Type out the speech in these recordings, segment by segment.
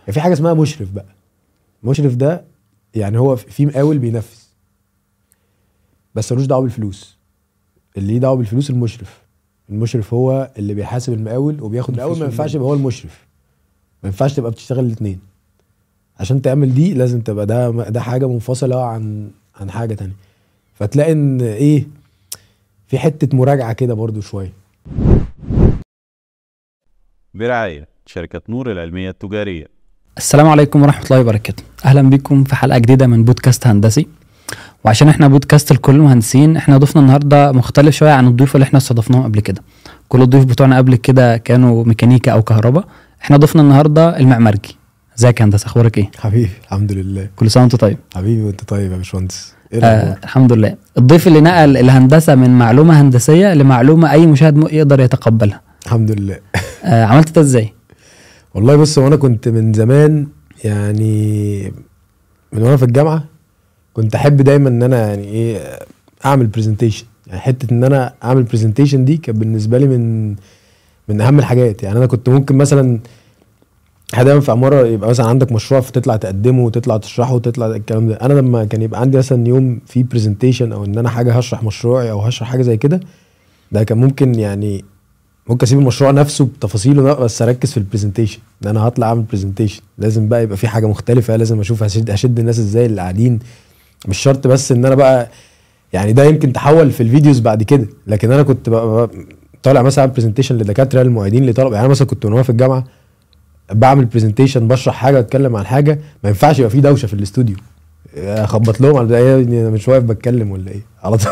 يعني في حاجه اسمها مشرف بقى مشرف ده يعني هو في مقاول بينفذ بس ملوش دعوه بالفلوس اللي ليه دعوه بالفلوس المشرف المشرف هو اللي بيحاسب المقاول وبياخد المقاول ما ينفعش يبقى هو المشرف ما ينفعش تبقى بتشتغل الاثنين عشان تعمل دي لازم تبقى ده ده حاجه منفصله عن عن حاجه تانية فتلاقي ان ايه في حته مراجعه كده برضو شويه برعايه شركه نور العلميه التجاريه السلام عليكم ورحمة الله وبركاته أهلا بكم في حلقة جديدة من بودكاست هندسي وعشان احنا بودكاست لكل المهندسين احنا ضيفنا النهاردة مختلف شوية عن الضيوف اللي احنا استضفناهم قبل كده كل الضيوف بتوعنا قبل كده كانوا ميكانيكا أو كهرباء احنا ضيفنا النهاردة المعمرجي ازيك يا هندسة أخبارك إيه؟ حبيبي الحمد لله كل سنة وأنت طيب حبيبي وأنت طيب يا باشمهندس إيه آه الحمد لله الضيف اللي نقل الهندسة من معلومة هندسية لمعلومة أي مشاهد يقدر يتقبلها الحمد لله آه عملت ده ازاي؟ والله بص وانا كنت من زمان يعني من وانا في الجامعه كنت احب دايما ان انا يعني ايه اعمل برزنتيشن يعني حته ان انا اعمل برزنتيشن دي كانت بالنسبه لي من من اهم الحاجات يعني انا كنت ممكن مثلا دايما في عماره يبقى مثلا عندك مشروع فتطلع تقدمه وتطلع تشرحه وتطلع الكلام ده انا لما كان يبقى عندي مثلا يوم في برزنتيشن او ان انا حاجه هشرح مشروعي او هشرح حاجه زي كده ده كان ممكن يعني ممكن اسيب المشروع نفسه بتفاصيله بس اركز في البرزنتيشن ان انا هطلع اعمل برزنتيشن لازم بقى يبقى في حاجه مختلفه لازم اشوف هشد هشد الناس ازاي اللي قاعدين مش شرط بس ان انا بقى يعني ده يمكن تحول في الفيديوز بعد كده لكن انا كنت بقى, طالع مثلا اعمل برزنتيشن لدكاتره للمعيدين لطلبه يعني انا مثلا كنت وانا في الجامعه بعمل برزنتيشن بشرح حاجه واتكلم عن حاجه ما ينفعش يبقى في دوشه في الاستوديو اخبط لهم على ايه مش واقف بتكلم ولا ايه على طول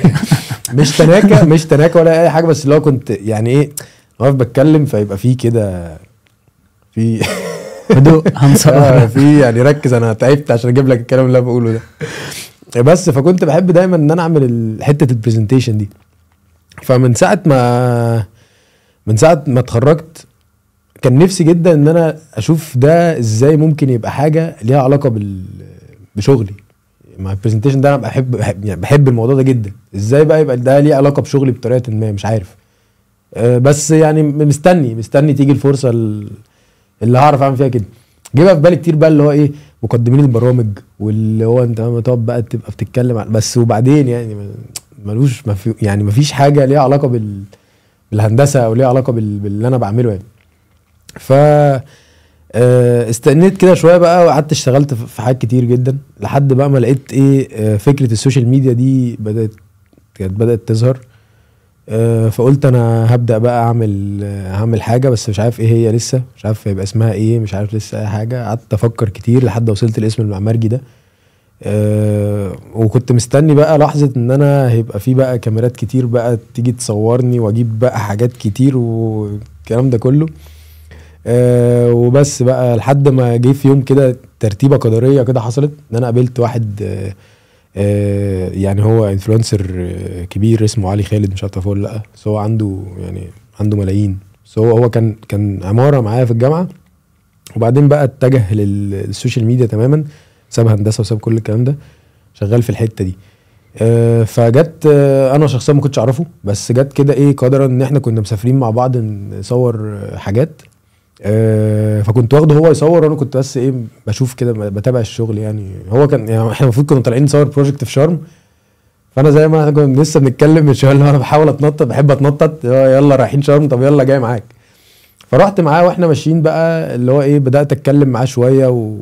مش تناكه مش تناكه ولا اي حاجه بس اللي هو كنت يعني ايه واقف بتكلم فيبقى في كده في هدوء هنصبر آه، في يعني ركز انا تعبت عشان اجيب لك الكلام اللي انا بقوله ده بس فكنت بحب دايما ان انا اعمل حته البرزنتيشن دي فمن ساعه ما من ساعه ما اتخرجت كان نفسي جدا ان انا اشوف ده ازاي ممكن يبقى حاجه ليها علاقه بال بشغلي مع البرزنتيشن ده انا بحب بحب, يعني بحب الموضوع ده جدا ازاي بقى يبقى ده ليه علاقه بشغلي بطريقه ما مش عارف أه بس يعني مستني مستني تيجي الفرصه اللي هعرف اعمل فيها كده جه في بالي كتير بقى اللي هو ايه مقدمين البرامج واللي هو انت لما تقعد بقى تبقى بتتكلم بس وبعدين يعني ملوش في يعني مفيش حاجه ليها علاقه بال بالهندسه او ليها علاقه بال... باللي انا بعمله يعني ف آه، استنيت كده شويه بقى وقعدت اشتغلت في حاجات كتير جدا لحد بقى ما لقيت ايه آه، فكره السوشيال ميديا دي بدات كانت بدات تظهر آه، فقلت انا هبدا بقى اعمل هعمل حاجه بس مش عارف ايه هي لسه مش عارف هيبقى اسمها ايه مش عارف لسه اي حاجه قعدت افكر كتير لحد وصلت لاسم المعمرجي ده أه وكنت مستني بقى لحظه ان انا هيبقى في بقى كاميرات كتير بقى تيجي تصورني واجيب بقى حاجات كتير والكلام ده كله آه وبس بقى لحد ما جه في يوم كده ترتيبه قدريه كده حصلت ان انا قابلت واحد آه آه يعني هو انفلونسر آه، كبير اسمه علي خالد مش عارف ولا لا بس هو عنده يعني عنده ملايين بس هو هو كان كان عماره معايا في الجامعه وبعدين بقى اتجه للسوشيال ميديا تماما ساب هندسه وساب كل الكلام ده شغال في الحته دي آه فجت آه انا شخصيا ما كنتش اعرفه بس جت كده ايه قدرا ان احنا كنا مسافرين مع بعض نصور حاجات آه، فكنت واخده هو يصور وانا كنت بس ايه بشوف كده بتابع الشغل يعني هو كان يعني احنا المفروض كنا طالعين نصور بروجكت في شرم فانا زي ما احنا كنا لسه بنتكلم من شويه انا بحاول اتنطط بحب اتنطط يلا رايحين شرم طب يلا جاي معاك فرحت معاه واحنا ماشيين بقى اللي هو ايه بدات اتكلم معاه شويه و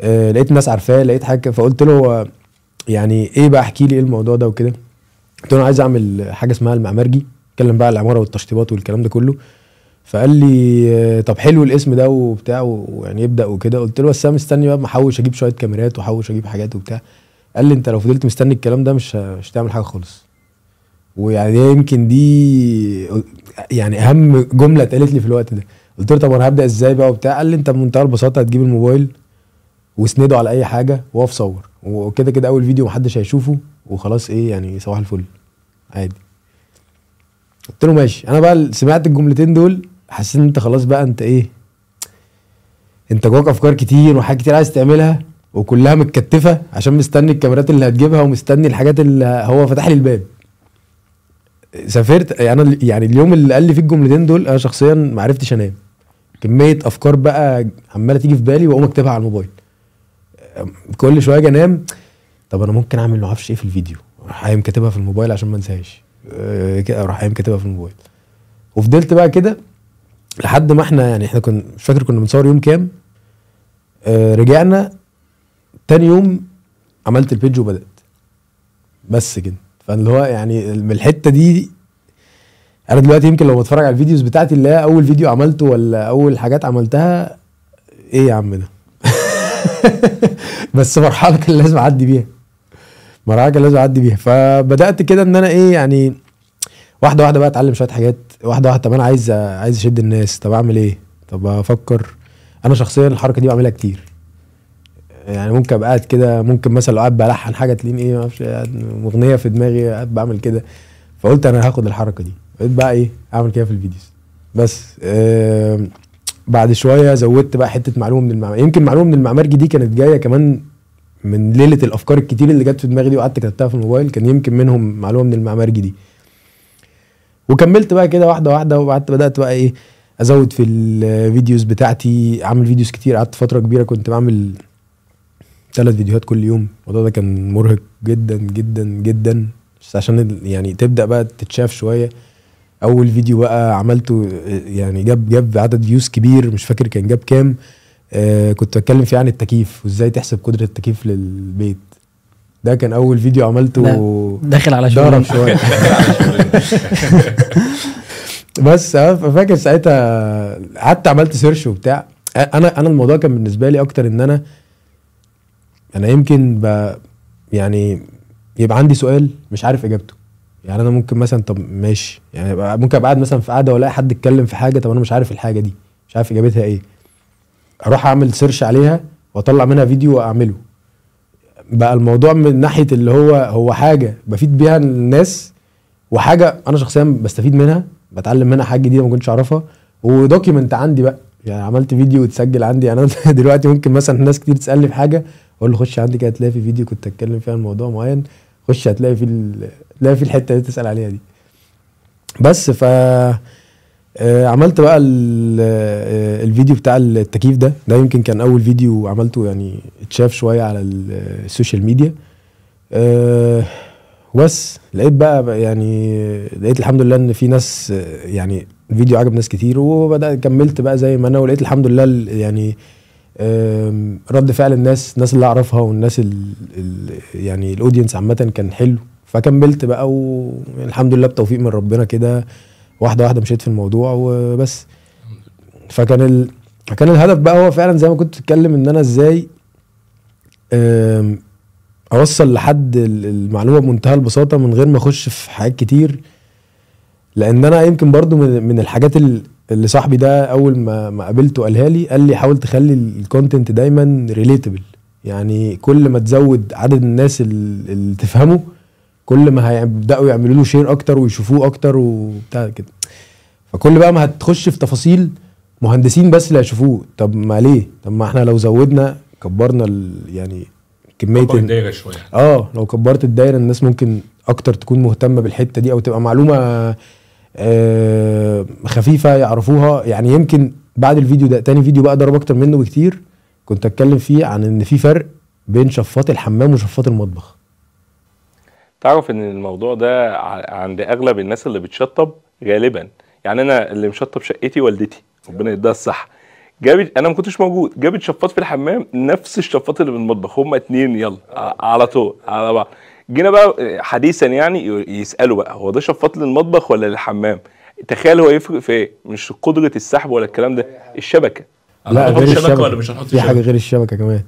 آه، لقيت ناس عارفاه لقيت حاجه فقلت له يعني ايه بقى احكي لي ايه الموضوع ده وكده قلت له انا عايز اعمل حاجه اسمها المعمرجي اتكلم بقى العماره والتشطيبات والكلام ده كله فقال لي آه، طب حلو الاسم ده وبتاع ويعني يبدا وكده قلت له بس انا مستني بقى محوش اجيب شويه كاميرات وحوش اجيب حاجات وبتاع قال لي انت لو فضلت مستني الكلام ده مش مش هتعمل حاجه خالص ويعني يمكن دي يعني اهم جمله اتقالت لي في الوقت ده قلت له طب انا هبدا ازاي بقى وبتاع قال لي انت بمنتهى البساطه هتجيب الموبايل واسنده على اي حاجه واقف صور وكده كده اول فيديو محدش هيشوفه وخلاص ايه يعني صباح الفل عادي قلت له ماشي انا بقى سمعت الجملتين دول حسيت ان انت خلاص بقى انت ايه انت جواك افكار كتير وحاجات كتير عايز تعملها وكلها متكتفه عشان مستني الكاميرات اللي هتجيبها ومستني الحاجات اللي هو فتح لي الباب سافرت يعني انا يعني, يعني اليوم اللي قال لي فيه الجملتين دول انا شخصيا ما عرفتش انام كميه افكار بقى عماله تيجي في بالي واقوم اكتبها على الموبايل كل شويه اجي انام طب انا ممكن اعمل ما اعرفش ايه في الفيديو اروح قايم كاتبها في الموبايل عشان ما انساهاش آه، اروح قايم كاتبها في الموبايل وفضلت بقى كده لحد ما احنا يعني احنا كنا مش فاكر كنا بنصور يوم كام آه رجعنا تاني يوم عملت البيج وبدات بس كده فاللي هو يعني من الحته دي انا دلوقتي يمكن لو بتفرج على الفيديوز بتاعتي اللي هي اول فيديو عملته ولا اول حاجات عملتها ايه يا عم ده بس مرحله كان لازم اعدي بيها مرحله كان لازم اعدي بيها فبدات كده ان انا ايه يعني واحده واحده بقى اتعلم شويه حاجات واحده واحده طب انا عايز عايز اشد الناس طب اعمل ايه طب افكر انا شخصيا الحركه دي بعملها كتير يعني ممكن ابقى قاعد كده ممكن مثلا لو قاعد بلحن حاجه تلين ايه ما اعرفش اغنيه في دماغي قاعد بعمل كده فقلت انا هاخد الحركه دي بقيت بقى ايه اعمل كده في الفيديوز بس آه بعد شويه زودت بقى حته معلومه من المعمار يمكن معلومه من المعمارجي دي كانت جايه كمان من ليله الافكار الكتير اللي جت في دماغي دي وقعدت كتبتها في الموبايل كان يمكن منهم معلومه من المعمارجي دي وكملت بقى كده واحده واحده وبعدت بدات بقى ايه ازود في الفيديوز بتاعتي اعمل فيديوز كتير قعدت فتره كبيره كنت بعمل ثلاث فيديوهات كل يوم الموضوع ده كان مرهق جدا جدا جدا بس عشان يعني تبدا بقى تتشاف شويه اول فيديو بقى عملته يعني جاب جاب عدد فيوز كبير مش فاكر كان جاب كام آه كنت بتكلم فيه عن التكييف وازاي تحسب قدره التكييف للبيت ده كان اول فيديو عملته لا. داخل على شغل على شويه بس آه، فاكر ساعتها قعدت عملت سيرش وبتاع انا انا الموضوع كان بالنسبه لي اكتر ان انا انا يمكن ب يعني يبقى عندي سؤال مش عارف اجابته يعني انا ممكن مثلا طب ماشي يعني ممكن ابقى قاعد مثلا في قاعده والاقي حد اتكلم في حاجه طب انا مش عارف الحاجه دي مش عارف اجابتها ايه اروح اعمل سيرش عليها واطلع منها فيديو واعمله بقى الموضوع من ناحيه اللي هو هو حاجه بفيد بيها الناس وحاجه انا شخصيا بستفيد منها بتعلم منها حاجه جديده ما كنتش اعرفها ودوكيمنت عندي بقى يعني عملت فيديو اتسجل عندي يعني انا دلوقتي ممكن مثلا ناس كتير تسالني في حاجه اقول له خش عندي كده هتلاقي في فيديو كنت اتكلم فيه عن موضوع معين خش هتلاقي فيه تلاقي فيه الحته اللي تسال عليها دي بس ف آه عملت بقى آه، الفيديو بتاع التكييف ده ده يمكن كان اول فيديو عملته يعني اتشاف شويه على آه، السوشيال ميديا آه بس لقيت بقى يعني لقيت الحمد لله ان في ناس آه، يعني الفيديو عجب ناس كتير وبدات كملت بقى زي ما انا ولقيت الحمد لله يعني رد فعل الناس الناس اللي اعرفها والناس الـ يعني الاودينس عامه كان حلو فكملت بقى والحمد يعني لله بتوفيق من ربنا كده واحده واحده مشيت في الموضوع وبس فكان ال... كان الهدف بقى هو فعلا زي ما كنت بتتكلم ان انا ازاي اوصل لحد المعلومه بمنتهى البساطه من غير ما اخش في حاجات كتير لان انا يمكن برضو من الحاجات اللي صاحبي ده اول ما ما قابلته قالها لي قال لي حاول تخلي الكونتنت دايما ريليتبل يعني كل ما تزود عدد الناس اللي تفهمه كل ما هيبداوا يعملوا له شير اكتر ويشوفوه اكتر وبتاع كده فكل بقى ما هتخش في تفاصيل مهندسين بس اللي هيشوفوه طب ما ليه طب ما احنا لو زودنا كبرنا يعني كميه الدايره شويه اه لو كبرت الدايره الناس ممكن اكتر تكون مهتمه بالحته دي او تبقى معلومه آه خفيفه يعرفوها يعني يمكن بعد الفيديو ده تاني فيديو بقى ضرب اكتر منه بكتير كنت اتكلم فيه عن ان في فرق بين شفاط الحمام وشفاط المطبخ تعرف ان الموضوع ده عند اغلب الناس اللي بتشطب غالبا يعني انا اللي مشطب شقتي والدتي ربنا يديها الصحه جابت انا ما كنتش موجود جابت شفاط في الحمام نفس الشفاط اللي بالمطبخ هم هما اتنين يلا على طول على بعض جينا بقى آه، حديثا يعني يسالوا بقى هو ده شفاط للمطبخ ولا للحمام تخيل هو يفرق في ايه مش قدره السحب ولا الكلام ده الشبكه لا غير الشبكه ولا مش هنحط في حاجه غير الشبكه كمان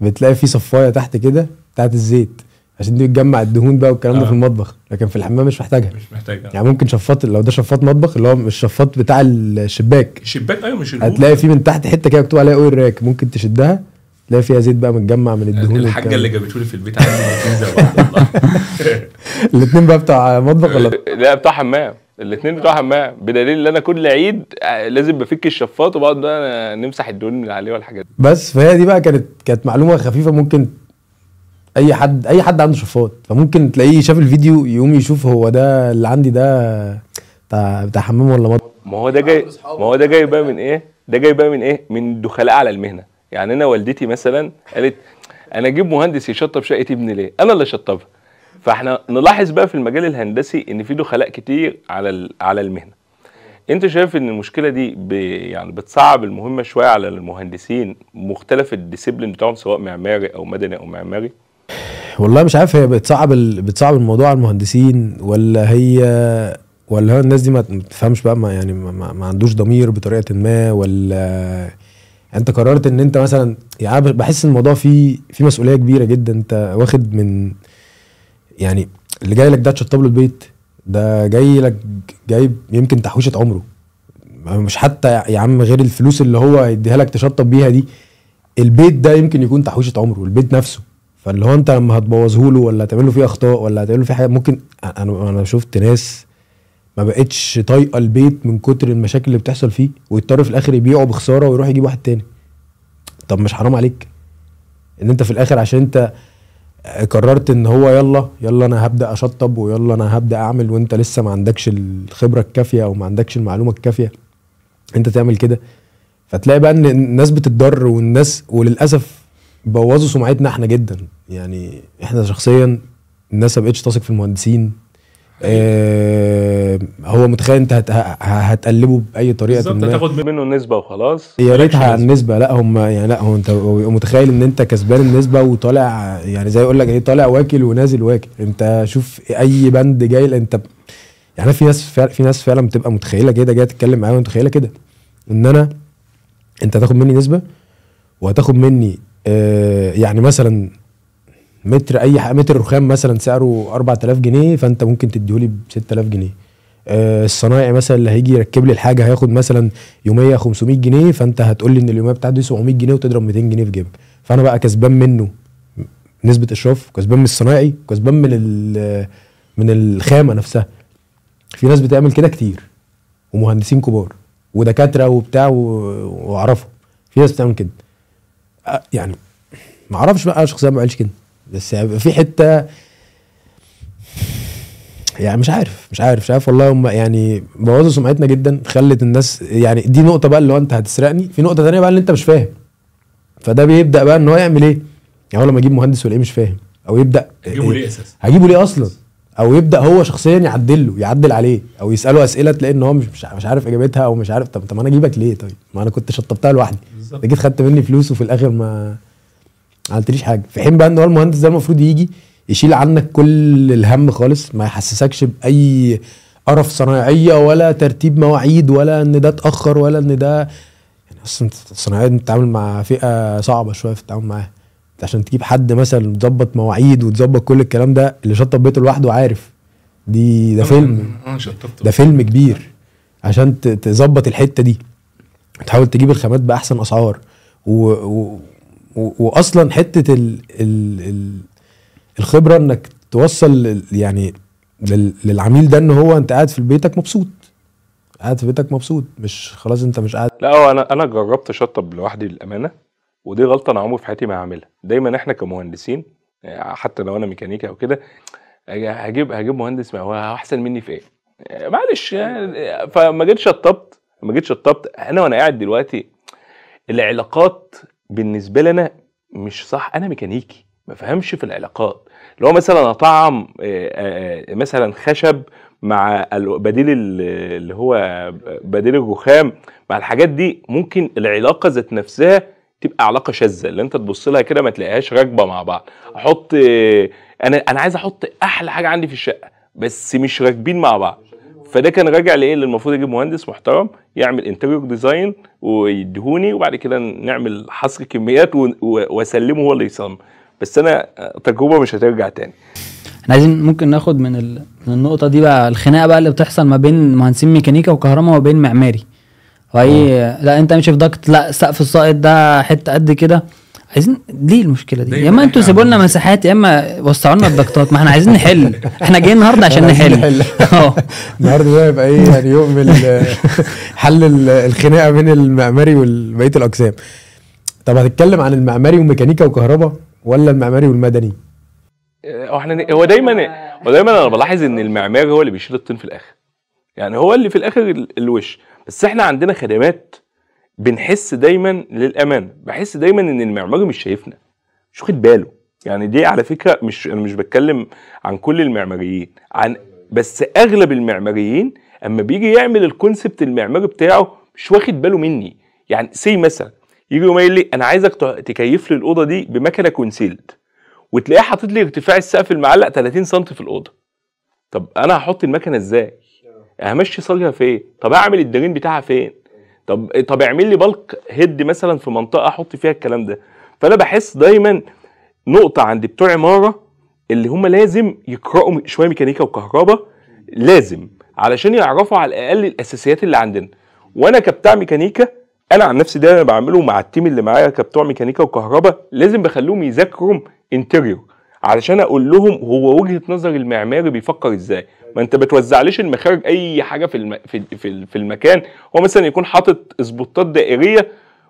بتلاقي في صفايه تحت كده بتاعت الزيت عشان دي بتجمع الدهون بقى والكلام آه. ده في آه. المطبخ لكن في الحمام مش محتاجها مش محتاجها يعني ممكن شفاط لو ده شفاط مطبخ اللي هو مش الشفاط بتاع الشباك الشباك ايوه مش هتلاقي فيه من تحت حته كده مكتوب عليها اوير راك ممكن تشدها تلاقي فيها زيت بقى متجمع من يعني الدهون الحاجه اللي جابته لي في البيت عندي الاثنين بقى بتاع مطبخ ولا لا بتاع حمام الاثنين بتوع حمام بدليل ان انا كل عيد آه، لازم بفك الشفاط وبقعد بقى نمسح الدهون من عليه والحاجات دي بس فهي دي بقى كانت كانت معلومه خفيفه ممكن اي حد اي حد عنده شفاط فممكن تلاقيه شاف الفيديو يقوم يشوف هو ده اللي عندي ده بتاع بتاع حمام ولا مطعم ما هو ده جاي ما هو ده جاي بقى من ايه ده جاي بقى من ايه من الدخلاء على المهنه يعني انا والدتي مثلا قالت انا اجيب مهندس يشطب شقه ابني ليه انا اللي اشطبها فاحنا نلاحظ بقى في المجال الهندسي ان في دخلاء كتير على على المهنه انت شايف ان المشكله دي يعني بتصعب المهمه شويه على المهندسين مختلف الديسيبلين بتاعهم سواء معماري او مدني او معماري والله مش عارف هي بتصعب ال... بتصعب الموضوع على المهندسين ولا هي ولا هو الناس دي ما تفهمش بقى ما يعني ما, ما عندوش ضمير بطريقه ما ولا يعني انت قررت ان انت مثلا يعني بحس الموضوع فيه في مسؤوليه كبيره جدا انت واخد من يعني اللي جاي لك ده تشطب له البيت ده جاي لك جايب يمكن تحويشه عمره مش حتى يا عم غير الفلوس اللي هو هيديها لك تشطب بيها دي البيت ده يمكن يكون تحويشه عمره البيت نفسه فاللي هو انت لما هتبوظه له ولا هتعمل له فيه اخطاء ولا هتعمل له فيه حاجه ممكن انا انا شفت ناس ما بقتش طايقه البيت من كتر المشاكل اللي بتحصل فيه ويضطر في الاخر يبيعه بخساره ويروح يجيب واحد تاني طب مش حرام عليك ان انت في الاخر عشان انت قررت ان هو يلا يلا انا هبدا اشطب ويلا انا هبدا اعمل وانت لسه ما عندكش الخبره الكافيه او ما عندكش المعلومه الكافيه انت تعمل كده فتلاقي بقى ان الناس بتتضر والناس وللاسف بوظوا سمعتنا احنا جدا يعني احنا شخصيا الناس ما بقتش تثق في المهندسين آه هو متخيل انت هتقلبه باي طريقه بالظبط تاخد منه النسبه وخلاص يا ريت النسبه لا هم يعني لا هو انت متخيل ان انت كسبان النسبه وطالع يعني زي يقول لك ايه طالع واكل ونازل واكل انت شوف اي بند جاي انت يعني في ناس فعلا في ناس فعلا بتبقى متخيله كده جايه تتكلم معايا متخيله كده ان انا انت هتاخد مني نسبه وهتاخد مني آه، يعني مثلا متر اي متر رخام مثلا سعره 4000 جنيه فانت ممكن تديهولي ب 6000 جنيه آه، الصنايعي مثلا اللي هيجي يركب لي الحاجه هياخد مثلا يوميه 500 جنيه فانت هتقول لي ان اليوميه بتاعته دي 700 جنيه وتضرب 200 جنيه في جيبك فانا بقى كسبان منه نسبه اشراف كسبان من الصنايعي كسبان من من الخامه نفسها في ناس بتعمل كده كتير ومهندسين كبار ودكاتره وبتاع واعرفهم في ناس بتعمل كده آه، يعني ما اعرفش بقى انا شخصيا ما بعملش كده بس يعني في حته يعني مش عارف مش عارف مش عارف والله هم يعني بوظوا سمعتنا جدا خلت الناس يعني دي نقطه بقى اللي هو انت هتسرقني في نقطه ثانيه بقى اللي انت مش فاهم فده بيبدا بقى ان هو يعمل ايه يعني هو لما اجيب مهندس ولا ايه مش فاهم او يبدا هجيبه ليه إيه؟ اساسا هجيبه ليه اصلا او يبدا هو شخصيا يعدل له يعدل عليه او يساله اسئله تلاقي ان هو مش مش عارف اجابتها او مش عارف طب طب انا اجيبك ليه طيب ما انا كنت شطبتها لوحدي انت جيت خدت مني فلوس وفي الاخر ما عملتليش حاجه في حين بقى ان هو المهندس ده المفروض يجي يشيل عنك كل الهم خالص ما يحسسكش باي قرف صنايعيه ولا ترتيب مواعيد ولا ان ده اتاخر ولا ان ده يعني اصلا الصنايعيه بتتعامل مع فئه صعبه شويه في التعامل معاها عشان تجيب حد مثلا تظبط مواعيد وتظبط كل الكلام ده اللي شطب بيته لوحده عارف دي ده فيلم آه، ده فيلم كبير عشان تظبط الحته دي تحاول تجيب الخامات باحسن اسعار و... و... و... واصلا حته ال... ال... ال... الخبره انك توصل يعني لل... للعميل ده ان هو انت قاعد في بيتك مبسوط قاعد في بيتك مبسوط مش خلاص انت مش قاعد لا هو انا انا جربت شطب لوحدي للامانه ودي غلطه انا عمري في حياتي ما هعملها دايما احنا كمهندسين حتى لو انا ميكانيكا او كده هجيب هجيب مهندس ما هو احسن مني في ايه معلش يعني، فما جيت شطبت ما جيتش شطبت انا وانا قاعد دلوقتي العلاقات بالنسبه لنا مش صح انا ميكانيكي ما فهمش في العلاقات اللي هو مثلا اطعم آه، آه، آه، مثلا خشب مع بديل اللي هو بديل الرخام مع الحاجات دي ممكن العلاقه ذات نفسها تبقى علاقه شاذه اللي انت تبص لها كده ما تلاقيهاش راكبه مع بعض احط انا انا عايز احط احلى حاجه عندي في الشقه بس مش راكبين مع بعض فده كان راجع لايه اللي المفروض يجيب مهندس محترم يعمل انتريور ديزاين ويديهوني وبعد كده نعمل حصر كميات واسلمه هو اللي يصمم بس انا تجربه مش هترجع تاني احنا عايزين ممكن ناخد من, من النقطه دي بقى الخناقه بقى اللي بتحصل ما بين مهندسين ميكانيكا وكهرباء وبين معماري واي لا انت مش في ضغط لا سقف الصائد ده حته قد كده عايزين ليه المشكله دي؟ يا اما يعني انتوا سيبوا لنا مساحات يا اما وسعوا لنا الضغطات ما احنا عايزين نحل احنا جايين النهارده عشان نحل اه. النهارده ده هيبقى ايه يعني يوم حل الخناقه بين المعماري وبقيه الاقسام طب هتتكلم عن المعماري وميكانيكا وكهرباء ولا المعماري والمدني؟ آه، هو احنا هو دايما هو دايما انا بلاحظ ان المعماري هو اللي بيشيل الطين في الاخر يعني هو اللي في الاخر الوش بس احنا عندنا خدمات بنحس دايما للامانه بحس دايما ان المعماري مش شايفنا مش واخد باله يعني دي على فكره مش انا مش بتكلم عن كل المعماريين عن بس اغلب المعماريين اما بيجي يعمل الكونسبت المعماري بتاعه مش واخد باله مني يعني سي مثلا يجي يقول لي انا عايزك تكيف لي الاوضه دي بمكنه كونسيلد وتلاقيه حاطط لي ارتفاع السقف المعلق 30 سم في الاوضه طب انا هحط المكنه ازاي همشي صاجها فين طب اعمل الدرين بتاعها فين طب طب اعمل لي بلك هيد مثلا في منطقه احط فيها الكلام ده فانا بحس دايما نقطه عند بتوع عماره اللي هم لازم يقراوا شويه ميكانيكا وكهرباء لازم علشان يعرفوا على الاقل الاساسيات اللي عندنا وانا كبتاع ميكانيكا انا عن نفسي ده انا بعمله مع التيم اللي معايا كبتوع ميكانيكا وكهرباء لازم بخليهم يذاكروا انتريور علشان اقول لهم هو وجهه نظر المعماري بيفكر ازاي ما انت بتوزعليش المخارج اي حاجه في الم... في في, في المكان هو مثلا يكون حاطط اسبوتات دائريه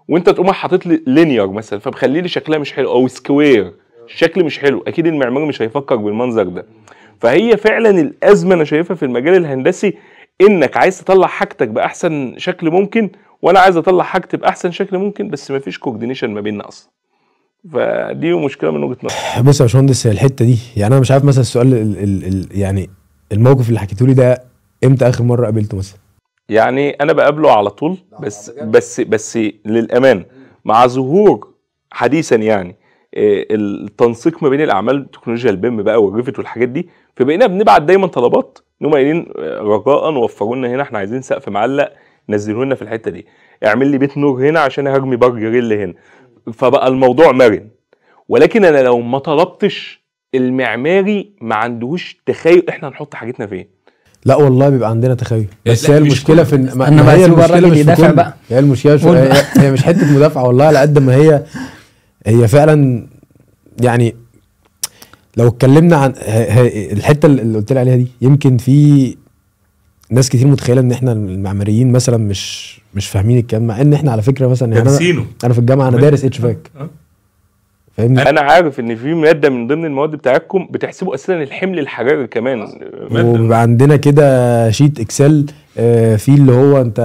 وانت تقوم حاطط لي لينير مثلا فمخلي لي شكلها مش حلو او سكوير الشكل مش حلو اكيد المعماري مش هيفكر بالمنظر ده فهي فعلا الازمه انا شايفها في المجال الهندسي انك عايز تطلع حاجتك باحسن شكل ممكن وانا عايز اطلع حاجتي باحسن شكل ممكن بس مفيش كوردينيشن ما بيننا اصلا فدي مشكله من وجهه نظري بص يا باشمهندس الحته دي يعني انا مش عارف مثلا السؤال الـ الـ الـ يعني الموقف اللي حكيته لي ده امتى اخر مره قابلته مثلا يعني انا بقابله على طول بس بس بس للامان مع ظهور حديثا يعني آه، التنسيق ما بين الاعمال تكنولوجيا البيم بقى والريفت والحاجات دي فبقينا بنبعت دايما طلبات ان هم قايلين آه، رجاء وفروا لنا هنا احنا عايزين سقف معلق نزلوا لنا في الحته دي اعمل لي بيت نور هنا عشان هرمي برج ريل هنا فبقى الموضوع مرن ولكن انا لو ما طلبتش المعماري ما عندهوش تخيل احنا هنحط حاجتنا فين لا والله بيبقى عندنا تخيل إيه، بس هي المشكله في إن انا ما هي المشكله مش بقى هي المشكله هي مش حته مدافعه والله على قد ما هي هي فعلا يعني لو اتكلمنا عن الحته اللي قلت لي عليها دي يمكن في ناس كتير متخيله ان احنا المعماريين مثلا مش مش فاهمين الكلام مع ان احنا على فكره مثلا يعني انا, أنا في الجامعه انا دارس اتش فاك أه. فاهمني انا عارف ان في ماده من ضمن المواد بتاعتكم بتحسبوا اساسا الحمل الحراري كمان وبيبقى عندنا كده شيت اكسل آه، فيه اللي هو انت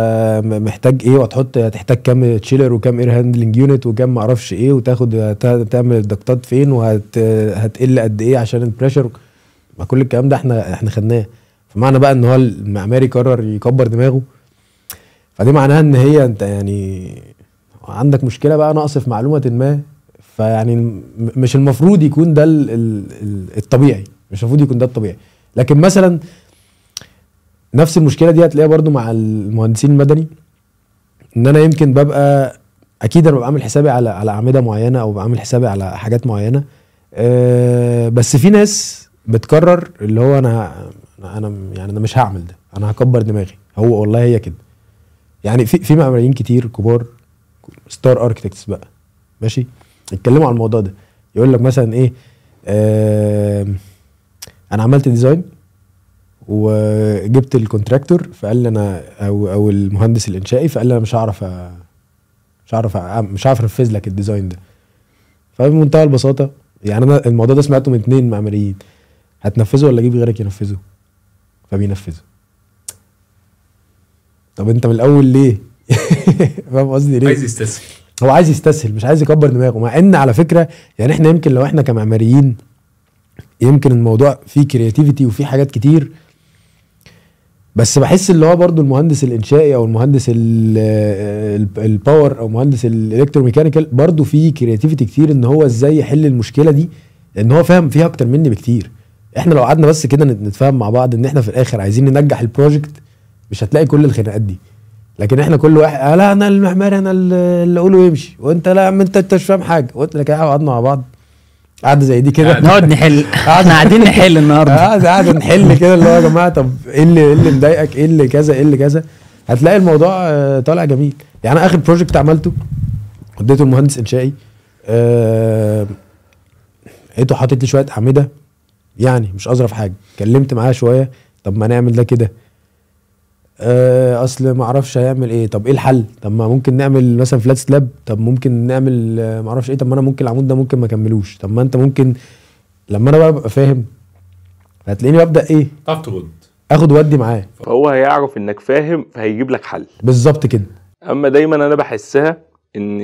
محتاج ايه وهتحط هتحتاج كام تشيلر وكام اير هاندلنج يونت وكام معرفش ايه وتاخد تعمل الدكتات فين وهتقل قد ايه عشان البريشر ما كل الكلام ده احنا احنا خدناه فمعنى بقى ان هو المعماري قرر يكبر دماغه فدي معناها ان هي انت يعني عندك مشكله بقى نقص في معلومه ما فيعني مش المفروض يكون ده الطبيعي مش المفروض يكون ده الطبيعي لكن مثلا نفس المشكله دي هتلاقيها برضو مع المهندسين المدني ان انا يمكن ببقى اكيد انا ببقى عامل حسابي على على اعمده معينه او بعمل حسابي على حاجات معينه أه بس في ناس بتكرر اللي هو انا انا يعني انا مش هعمل ده انا هكبر دماغي هو والله هي كده يعني في في معماريين كتير كبار ستار اركتكتس بقى ماشي اتكلموا على الموضوع ده يقول لك مثلا ايه آه انا عملت ديزاين وجبت الكونتراكتور فقال لي انا او او المهندس الانشائي فقال لي انا مش هعرف مش هعرف مش هعرف انفذ لك الديزاين ده فبمنتهى البساطه يعني انا الموضوع ده سمعته من اتنين معماريين هتنفذه ولا اجيب غيرك ينفذه فبينفذه طب انت من الاول ليه فاهم قصدي ليه عايز يستسهل هو عايز يستسهل مش عايز يكبر دماغه مع ان على فكره يعني احنا يمكن لو احنا كمعماريين يمكن الموضوع فيه كرياتيفيتي وفيه حاجات كتير بس بحس اللي هو برضو المهندس الانشائي او المهندس الباور او مهندس الالكتروميكانيكال برضو فيه كرياتيفيتي كتير ان هو ازاي يحل المشكله دي لان هو فاهم فيها اكتر مني بكتير احنا لو قعدنا بس كده نتفاهم مع بعض ان احنا في الاخر عايزين ننجح البروجكت مش هتلاقي كل الخناقات دي لكن احنا كل واحد لا انا المعماري انا اللي اقوله يمشي وانت لا عم انت انت مش فاهم حاجه قلت لك قعدنا مع بعض قعده زي دي كده نقعد نحل احنا قاعدين نحل النهارده قاعد نحل كده اللي هو يا جماعه طب ايه اللي ايه اللي مضايقك ايه اللي كذا ايه اللي كذا هتلاقي الموضوع آه، طالع جميل يعني انا اخر بروجكت عملته اديته لمهندس انشائي آه، لقيته حاطط لي شويه اعمده يعني مش اظرف حاجه كلمت معاه شويه طب ما نعمل ده كده آه اصل ما اعرفش هيعمل ايه طب ايه الحل طب ما ممكن نعمل مثلا فلات سلاب طب ممكن نعمل آه، ما اعرفش ايه طب ما انا ممكن العمود ده ممكن ما اكملوش طب ما انت ممكن لما انا بقى ببقى فاهم هتلاقيني ببدا ايه تعرف اخد ودي معاه فهو هيعرف انك فاهم فهيجيب لك حل بالظبط كده اما دايما انا بحسها ان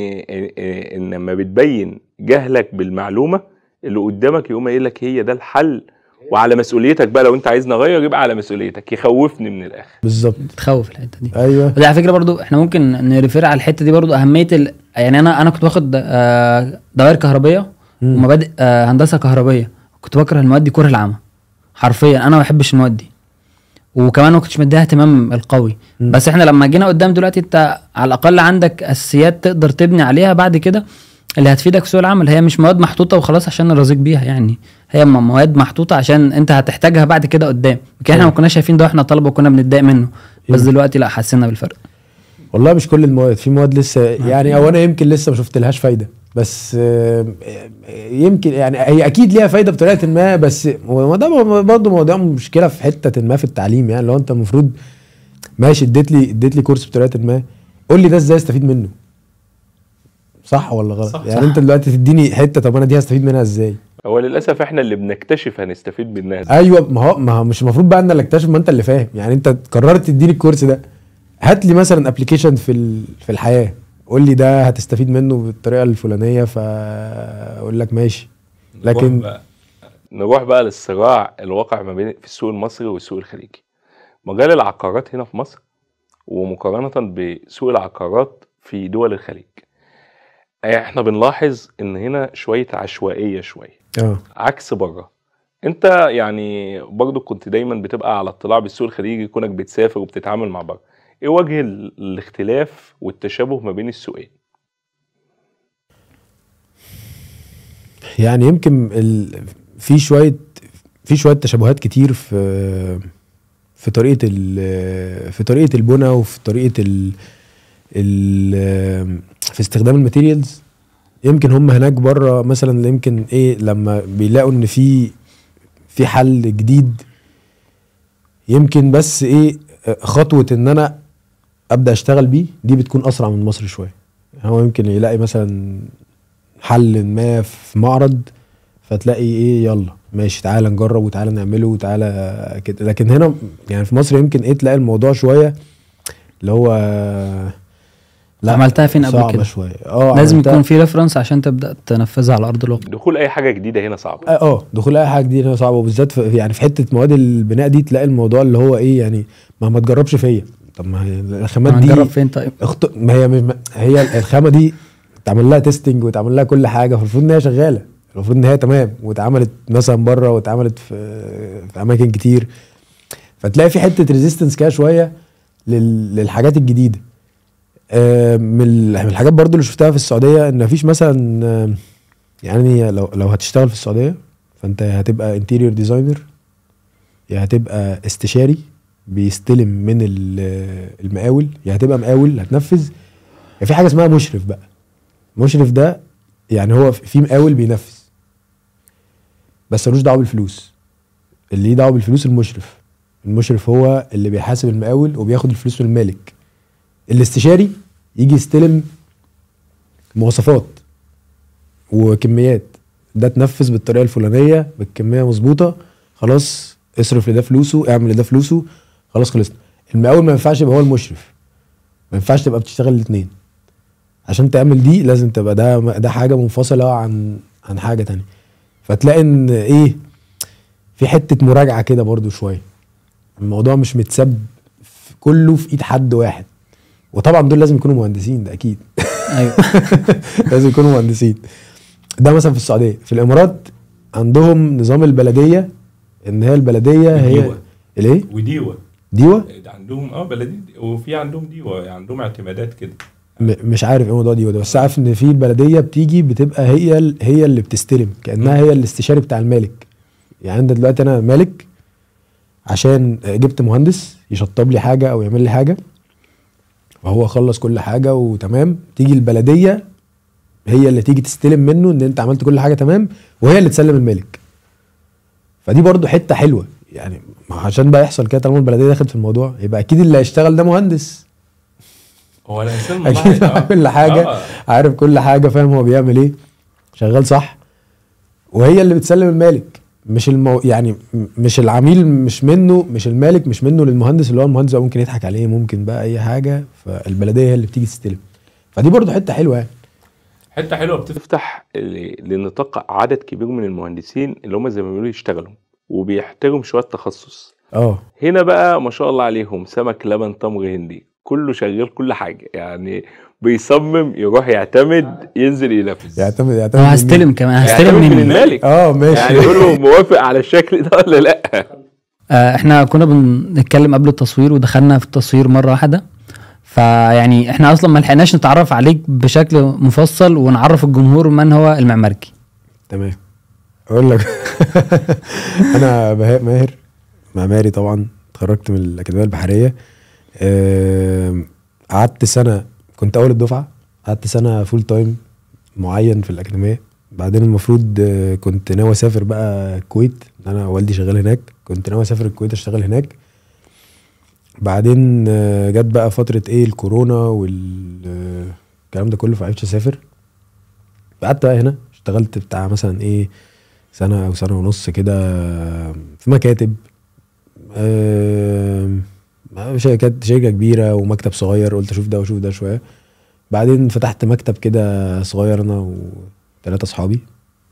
ان لما بتبين جهلك بالمعلومه اللي قدامك يقوم قايل لك هي ده الحل وعلى مسؤوليتك بقى لو انت عايز نغير يبقى على مسؤوليتك يخوفني من الاخر بالظبط بتخوف الحته دي ايوه ودي على فكره برضو احنا ممكن نرفير على الحته دي برضو اهميه ال... يعني انا انا كنت واخد آه، دوائر كهربيه ومبادئ آه، هندسه كهربيه كنت بكره المواد دي كره العمى حرفيا انا ما بحبش المواد دي وكمان ما كنتش مديها اهتمام القوي م. بس احنا لما جينا قدام دلوقتي انت على الاقل عندك اساسيات تقدر تبني عليها بعد كده اللي هتفيدك في سوق العمل هي مش مواد محطوطه وخلاص عشان نرازيك بيها يعني هي مواد محطوطه عشان انت هتحتاجها بعد كده قدام احنا ما أيوه. كناش شايفين ده احنا طلبه وكنا بنتضايق منه بس أيوه. دلوقتي لا حسينا بالفرق والله مش كل المواد في مواد لسه آه. يعني او انا يمكن لسه ما شفتلهاش فايده بس آه، آه، يمكن يعني هي اكيد ليها فايده بطريقه ما بس ده برضه موضوع مشكله في حته ما في التعليم يعني لو انت المفروض ماشي اديت لي اديت لي كورس بطريقه ما قول لي ده ازاي استفيد منه صح ولا غلط صح يعني صح. انت دلوقتي تديني حته طب انا دي هستفيد منها ازاي هو للاسف احنا اللي بنكتشف هنستفيد منها ازاي ايوه ما هو ما هو مش المفروض بقى انا اللي اكتشف ما انت اللي فاهم يعني انت قررت تديني الكورس ده هات لي مثلا ابلكيشن في في الحياه قول لي ده هتستفيد منه بالطريقه الفلانيه فاقول لك ماشي لكن نروح بقى للصراع الواقع ما بين في السوق المصري والسوق الخليجي مجال العقارات هنا في مصر ومقارنه بسوق العقارات في دول الخليج آه، احنا بنلاحظ ان هنا شويه عشوائيه شويه اه عكس بره انت يعني برضو كنت دايما بتبقى على اطلاع بالسوق الخليجي كونك بتسافر وبتتعامل مع بره ايه وجه الاختلاف والتشابه ما بين السوقين يعني يمكن ال... في شويه في شويه تشابهات كتير في في طريقه ال... في طريقه البنى وفي طريقه ال... في استخدام الماتيريالز يمكن هم هناك بره مثلا يمكن ايه لما بيلاقوا ان في في حل جديد يمكن بس ايه خطوه ان انا ابدا اشتغل بيه دي بتكون اسرع من مصر شويه يعني هو يمكن يلاقي مثلا حل ما في معرض فتلاقي ايه يلا ماشي تعالى نجرب وتعالى نعمله وتعالى كده لكن هنا يعني في مصر يمكن ايه تلاقي الموضوع شويه اللي هو لا عملتها فين قبل كده؟ صعبة شويه اه لازم يكون في ريفرنس عشان تبدا تنفذها على ارض الواقع دخول اي حاجه جديده هنا صعب اه،, اه دخول اي حاجه جديده هنا صعب وبالذات في يعني في حته مواد البناء دي تلاقي الموضوع اللي هو ايه يعني ما ما تجربش فيا طب ما هي الخامات دي هنجرب فين طيب؟ اخت... ما هي ما هي الخامه دي اتعمل لها تيستنج واتعمل لها كل حاجه فالمفروض ان هي شغاله المفروض ان هي تمام واتعملت مثلا بره واتعملت في في اماكن كتير فتلاقي في حته ريزيستنس كده شويه لل... للحاجات الجديده آه، من الحاجات برضو اللي شفتها في السعوديه ان مفيش مثلا آه، يعني لو لو هتشتغل في السعوديه فانت هتبقى انتيريور ديزاينر يا هتبقى استشاري بيستلم من المقاول يا هتبقى مقاول هتنفذ في حاجه اسمها مشرف بقى مشرف ده يعني هو في مقاول بينفذ بس ملوش دعوه بالفلوس اللي ليه دعوه بالفلوس المشرف المشرف هو اللي بيحاسب المقاول وبياخد الفلوس من المالك الاستشاري يجي يستلم مواصفات وكميات ده اتنفذ بالطريقه الفلانيه بالكميه مظبوطه خلاص اصرف لده فلوسه اعمل لده فلوسه خلاص خلصنا المقاول ما ينفعش يبقى هو المشرف ما ينفعش تبقى بتشتغل الاثنين عشان تعمل دي لازم تبقى ده ده حاجه منفصله عن عن حاجه تانية فتلاقي ان ايه في حته مراجعه كده برضو شويه الموضوع مش متساب كله في ايد حد واحد وطبعا دول لازم يكونوا مهندسين ده اكيد ايوه لازم يكونوا مهندسين ده مثلا في السعوديه في الامارات عندهم نظام البلديه ان هي البلديه هي الايه وديوه ديوه عندهم اه بلديه وفي عندهم ديوه يعني عندهم اعتمادات كده مش عارف ايه موضوع ديوه ده بس عارف ان في بلديه بتيجي بتبقى هي هي اللي بتستلم كانها هي الاستشاري بتاع المالك يعني انت دلوقتي انا مالك عشان جبت مهندس يشطب لي حاجه او يعمل لي حاجه فهو خلص كل حاجه وتمام تيجي البلديه هي اللي تيجي تستلم منه ان انت عملت كل حاجه تمام وهي اللي تسلم الملك فدي برضو حته حلوه يعني عشان بقى يحصل كده طالما البلديه دخلت في الموضوع يبقى اكيد اللي هيشتغل ده مهندس هو الانسان اكيد عارف كل حاجه أوه. عارف كل حاجه فاهم هو بيعمل ايه شغال صح وهي اللي بتسلم المالك مش المو... يعني مش العميل مش منه مش المالك مش منه للمهندس اللي هو المهندس بقى ممكن يضحك عليه ممكن بقى اي حاجه فالبلديه هي اللي بتيجي تستلم فدي برضو حته حلوه يعني حته حلوه بتفتح لنطاق عدد كبير من المهندسين اللي هم زي ما بيقولوا يشتغلوا وبيحتاجوا شويه تخصص اه هنا بقى ما شاء الله عليهم سمك لبن تمر هندي كله شغال كل حاجه يعني بيصمم يروح يعتمد ينزل ينفذ يعتمد يعتمد هستلم كمان هستلم من الملك اه ماشي يعني يقول موافق على الشكل ده ولا لا آه، احنا كنا بنتكلم قبل التصوير ودخلنا في التصوير مره واحده فيعني احنا اصلا ما لحقناش نتعرف عليك بشكل مفصل ونعرف الجمهور من هو المعماركي تمام اقول لك انا بهاء ماهر معماري طبعا اتخرجت من الاكاديميه البحريه قعدت سنه كنت اول الدفعه قعدت سنه فول تايم معين في الاكاديميه بعدين المفروض كنت ناوي اسافر بقى الكويت انا والدي شغال هناك كنت ناوي اسافر الكويت اشتغل هناك بعدين جت بقى فتره ايه الكورونا والكلام ده كله فعرفتش اسافر قعدت بقى هنا اشتغلت بتاع مثلا ايه سنه او سنه ونص كده في مكاتب أه كانت شركه كبيره ومكتب صغير قلت اشوف ده واشوف ده شويه بعدين فتحت مكتب كده صغير انا وثلاثه اصحابي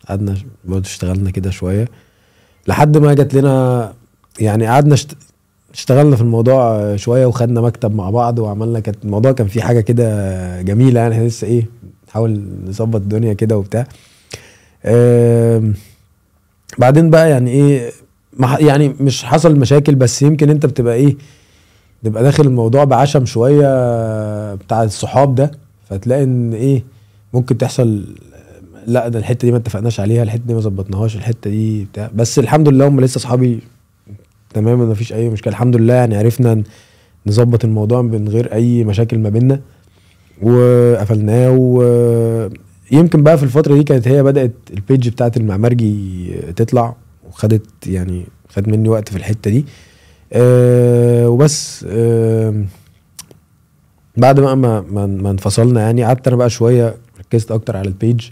قعدنا برضه اشتغلنا كده شويه لحد ما جت لنا يعني قعدنا اشتغلنا في الموضوع شويه وخدنا مكتب مع بعض وعملنا كانت الموضوع كان فيه حاجه كده جميله يعني احنا لسه ايه نحاول نظبط الدنيا كده وبتاع بعدين بقى يعني ايه يعني مش حصل مشاكل بس يمكن انت بتبقى ايه نبقى داخل الموضوع بعشم شويه بتاع الصحاب ده فتلاقي ان ايه ممكن تحصل لا ده الحته دي ما اتفقناش عليها الحته دي ما ظبطناهاش الحته دي بتاع بس الحمد لله هم لسه اصحابي تماما ما فيش اي مشكله الحمد لله يعني عرفنا نظبط الموضوع من غير اي مشاكل ما بيننا وقفلناه ويمكن بقى في الفتره دي كانت هي بدات البيج بتاعت المعمرجي تطلع وخدت يعني خد مني وقت في الحته دي آه وبس آه بعد بقى ما ما, ما انفصلنا يعني قعدت انا بقى شويه ركزت اكتر على البيج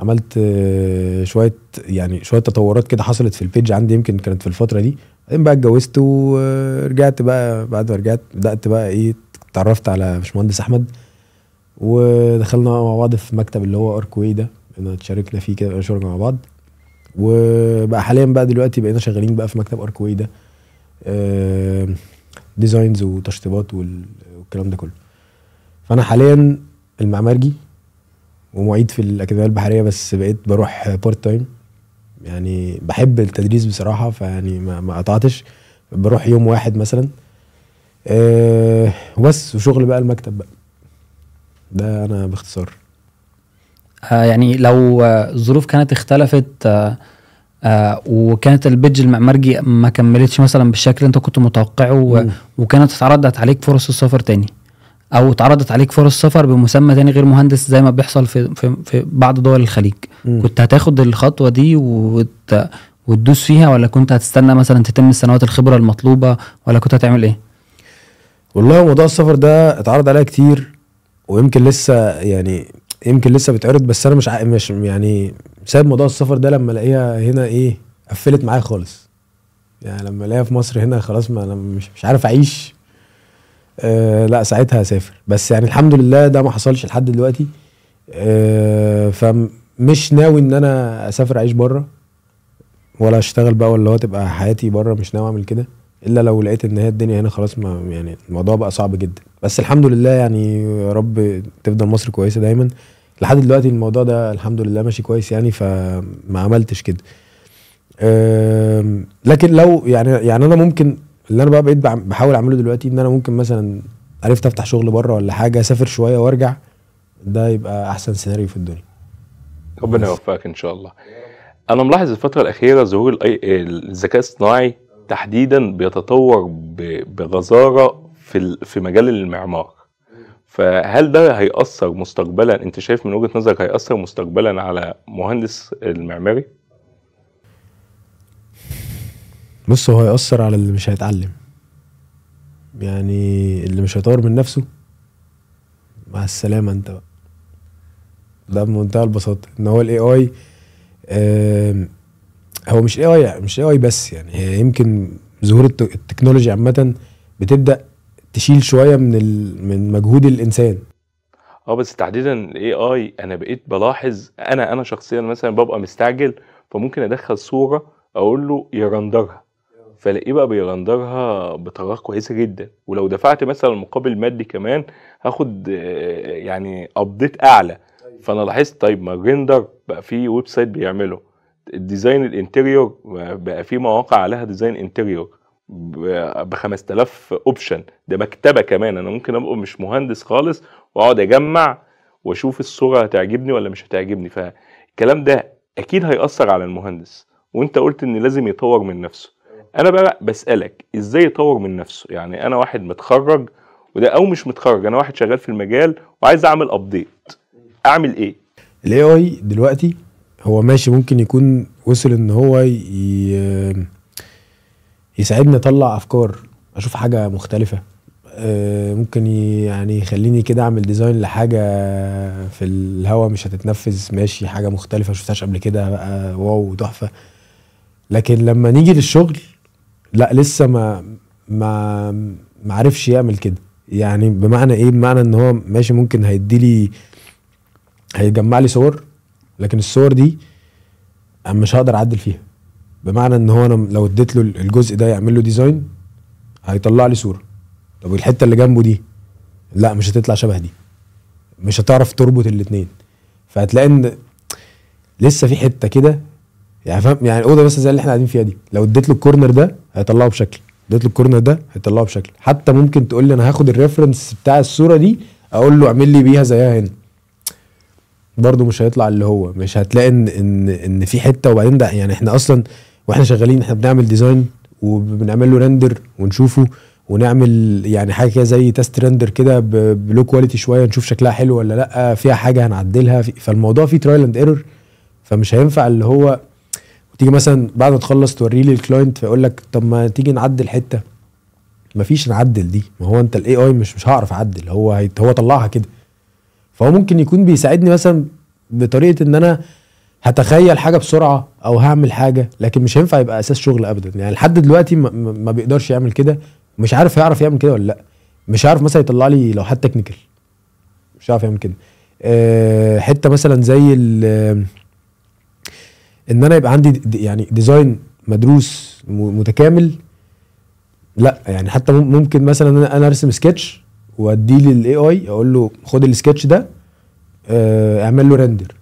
عملت آه شويه يعني شويه تطورات كده حصلت في البيج عندي يمكن كانت في الفتره دي بعدين بقى اتجوزت ورجعت آه، بقى بعد ما رجعت بدات بقى ايه اتعرفت على باشمهندس احمد ودخلنا مع بعض في مكتب اللي هو اركوي ده انا اتشاركنا فيه كده بقى شغل مع بعض وبقى حاليا بقى دلوقتي بقينا شغالين بقى في مكتب اركوي ده ديزاينز آه، وتشطيبات والكلام ده كله فانا حاليا المعمارجي ومعيد في الاكاديميه البحريه بس بقيت بروح بارت تايم يعني بحب التدريس بصراحه فيعني ما, ما قطعتش بروح يوم واحد مثلا أه بس وشغل بقى المكتب بقى ده انا باختصار آه يعني لو الظروف كانت اختلفت آه آه، وكانت البيدج المعمرجي ما كملتش مثلا بالشكل اللي انت كنت متوقعه وكانت اتعرضت عليك فرص السفر تاني او اتعرضت عليك فرص سفر بمسمى تاني غير مهندس زي ما بيحصل في في, في بعض دول الخليج مم. كنت هتاخد الخطوه دي وت... وتدوس فيها ولا كنت هتستنى مثلا تتم سنوات الخبره المطلوبه ولا كنت هتعمل ايه والله موضوع السفر ده اتعرض عليا كتير ويمكن لسه يعني يمكن لسه بتعرض بس انا مش مش يعني بسبب موضوع السفر ده لما الاقيها هنا ايه قفلت معايا خالص يعني لما الاقيها في مصر هنا خلاص ما انا مش, مش عارف اعيش آه لا ساعتها هسافر بس يعني الحمد لله ده ما حصلش لحد دلوقتي آه فمش ناوي ان انا اسافر اعيش بره ولا اشتغل بقى ولا هو تبقى حياتي بره مش ناوي اعمل كده الا لو لقيت ان هي الدنيا هنا خلاص ما يعني الموضوع بقى صعب جدا بس الحمد لله يعني يا رب تفضل مصر كويسه دايما لحد دلوقتي الموضوع ده الحمد لله ماشي كويس يعني فما عملتش كده لكن لو يعني يعني انا ممكن اللي انا بقى بقيت بحاول اعمله دلوقتي ان انا ممكن مثلا عرفت افتح شغل بره ولا حاجه اسافر شويه وارجع ده يبقى احسن سيناريو في الدنيا ربنا يوفقك ان شاء الله انا ملاحظ الفتره الاخيره ظهور الذكاء الاصطناعي تحديدا بيتطور بغزاره في في مجال المعمار فهل ده هيأثر مستقبلا انت شايف من وجهة نظرك هيأثر مستقبلا على مهندس المعماري؟ بص هو هيأثر على اللي مش هيتعلم يعني اللي مش هيطور من نفسه مع السلامة انت بقى ده بمنتهى البساطة ان هو الاي اي هو مش اي اي مش اي اي بس يعني هي يمكن ظهور التكنولوجيا عامة بتبدأ تشيل شويه من من مجهود الانسان اه بس تحديدا الاي اي انا بقيت بلاحظ انا انا شخصيا مثلا ببقى مستعجل فممكن ادخل صوره اقول له يرندرها فلاقيه بقى بيرندرها بطريقه كويسه جدا ولو دفعت مثلا مقابل مادي كمان هاخد يعني ابديت اعلى فانا لاحظت طيب ما الريندر بقى في ويب سايت بيعمله الديزاين الانتريور بقى في مواقع عليها ديزاين انتريور ب 5000 اوبشن ده مكتبه كمان انا ممكن ابقى مش مهندس خالص واقعد اجمع واشوف الصوره هتعجبني ولا مش هتعجبني فالكلام ده اكيد هياثر على المهندس وانت قلت ان لازم يطور من نفسه انا بقى بسالك ازاي يطور من نفسه يعني انا واحد متخرج وده او مش متخرج انا واحد شغال في المجال وعايز اعمل ابديت اعمل ايه الاي اي دلوقتي هو ماشي ممكن يكون وصل ان هو ي... يساعدني اطلع افكار اشوف حاجه مختلفه آه، ممكن يعني يخليني كده اعمل ديزاين لحاجه في الهوا مش هتتنفذ ماشي حاجه مختلفه شفتهاش قبل كده بقى واو تحفه لكن لما نيجي للشغل لا لسه ما ما ما عرفش يعمل كده يعني بمعنى ايه بمعنى ان هو ماشي ممكن هيدي لي هيجمع لي صور لكن الصور دي مش هقدر اعدل فيها بمعنى ان هو انا لو اديت له الجزء ده يعمل له ديزاين هيطلع لي صوره طب الحته اللي جنبه دي لا مش هتطلع شبه دي مش هتعرف تربط الاثنين فهتلاقي ان لسه في حته كده يعني فاهم يعني الاوضه بس زي اللي احنا قاعدين فيها دي لو اديت له الكورنر ده هيطلعه بشكل اديت له الكورنر ده هيطلعه بشكل حتى ممكن تقول لي انا هاخد الريفرنس بتاع الصوره دي اقول له اعمل لي بيها زيها هنا برضه مش هيطلع اللي هو مش هتلاقي ان ان ان في حته وبعدين ده يعني احنا اصلا واحنا شغالين احنا بنعمل ديزاين وبنعمل له رندر ونشوفه ونعمل يعني حاجه كده زي تيست رندر كده بلو كواليتي شويه نشوف شكلها حلو ولا لا فيها حاجه هنعدلها في فالموضوع فيه ترايل اند ايرور فمش هينفع اللي هو تيجي مثلا بعد ما تخلص توريه للكلاينت فيقول لك طب ما تيجي نعدل حته مفيش نعدل دي ما هو انت الاي اي مش مش هعرف اعدل هو هو طلعها كده فهو ممكن يكون بيساعدني مثلا بطريقه ان انا هتخيل حاجه بسرعه او هعمل حاجه لكن مش هينفع يبقى اساس شغل ابدا يعني لحد دلوقتي ما, ما بيقدرش يعمل كده مش عارف هيعرف يعمل كده ولا لا مش عارف مثلا يطلع لي لو حتى تكنيكال مش عارف يعمل كده أه حته مثلا زي آه، ان انا يبقى عندي دي يعني ديزاين مدروس متكامل لا يعني حتى ممكن مثلا انا ارسم سكتش واديه للاي اي اقول له خد السكتش ده آه، اعمل له ريندر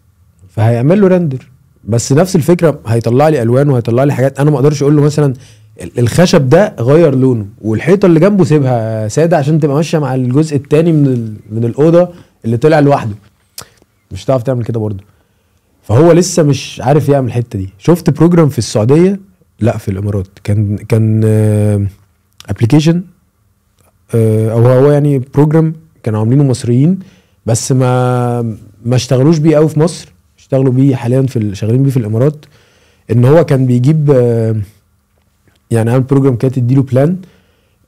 فهيعمل له رندر بس نفس الفكره هيطلع لي الوان وهيطلع لي حاجات انا ما اقدرش اقول له مثلا الخشب ده غير لونه والحيطه اللي جنبه سيبها ساده عشان تبقى ماشيه مع الجزء الثاني من من الاوضه اللي طلع لوحده مش هتعرف تعمل كده برضه فهو لسه مش عارف يعمل الحته دي شفت بروجرام في السعوديه لا في الامارات كان كان ابلكيشن آه، آه، او هو يعني بروجرام كانوا عاملينه مصريين بس ما ما اشتغلوش بيه قوي في مصر بيشتغلوا بيه حاليا في شغالين بيه في الامارات ان هو كان بيجيب يعني عامل بروجرام كده تديله بلان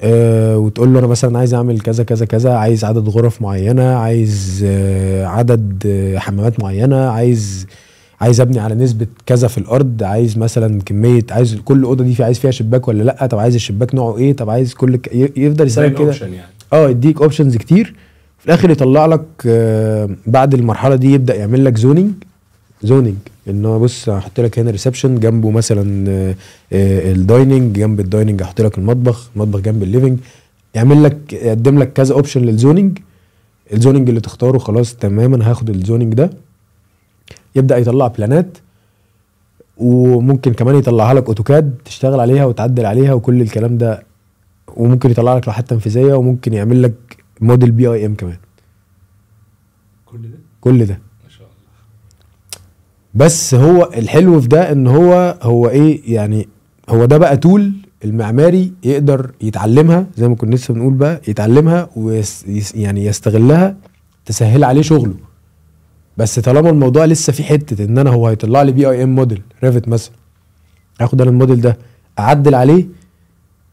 آه وتقول له انا مثلا عايز اعمل كذا كذا كذا عايز عدد غرف معينه عايز آه عدد آه، حمامات معينه عايز عايز ابني على نسبه كذا في الارض عايز مثلا كميه عايز كل اوضه دي في عايز فيها شباك ولا لا طب عايز الشباك نوعه ايه طب عايز كل ك... يفضل يسالك كده يعني. اه يديك اوبشنز كتير في الاخر يطلع لك آه بعد المرحله دي يبدا يعمل لك زوننج زوننج ان هو بص هحط لك هنا ريسبشن جنبه مثلا آه، آه، الدايننج جنب الدايننج هحط لك المطبخ المطبخ جنب الليفنج يعمل لك يقدم لك كذا اوبشن للزوننج الزوننج اللي تختاره خلاص تماما هاخد الزوننج ده يبدا يطلع بلانات وممكن كمان يطلعها لك اوتوكاد تشتغل عليها وتعدل عليها وكل الكلام ده وممكن يطلع لك لوحات تنفيذيه وممكن يعمل لك موديل بي اي ام كمان كل ده كل ده بس هو الحلو في ده ان هو هو ايه يعني هو ده بقى تول المعماري يقدر يتعلمها زي ما كنا لسه بنقول بقى يتعلمها ويعني يستغلها تسهل عليه شغله بس طالما الموضوع لسه في حته ان انا هو هيطلع لي بي اي ام موديل ريفت مثلا هاخد انا الموديل ده اعدل عليه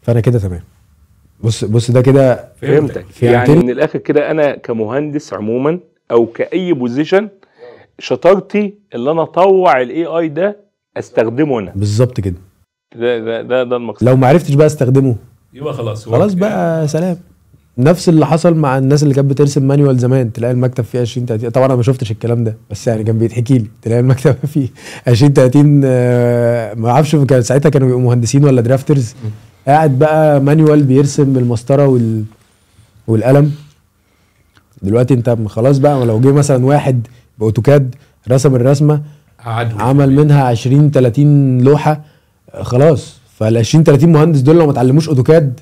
فانا كده تمام بص بص ده كده فهمتك يعني من الاخر كده انا كمهندس عموما او كاي بوزيشن شطارتي اللي انا اطوع الاي اي ده استخدمه انا بالظبط كده ده ده ده, ده المقصود لو ما عرفتش بقى استخدمه يبقى خلاص خلاص بقى سلام نفس اللي حصل مع الناس اللي كانت بترسم مانيوال زمان تلاقي المكتب فيه 20 30 طبعا انا ما شفتش الكلام ده بس يعني كان بيتحكي لي تلاقي المكتب فيه 20 30 آه، ما اعرفش كان ساعتها كانوا بيبقوا مهندسين ولا درافترز قاعد بقى مانيوال بيرسم بالمسطره وال والقلم دلوقتي انت خلاص بقى لو جه مثلا واحد باوتوكاد رسم الرسمه عدو. عمل منها 20 30 لوحه آه، خلاص فال 20 30 مهندس دول لو ما اتعلموش اوتوكاد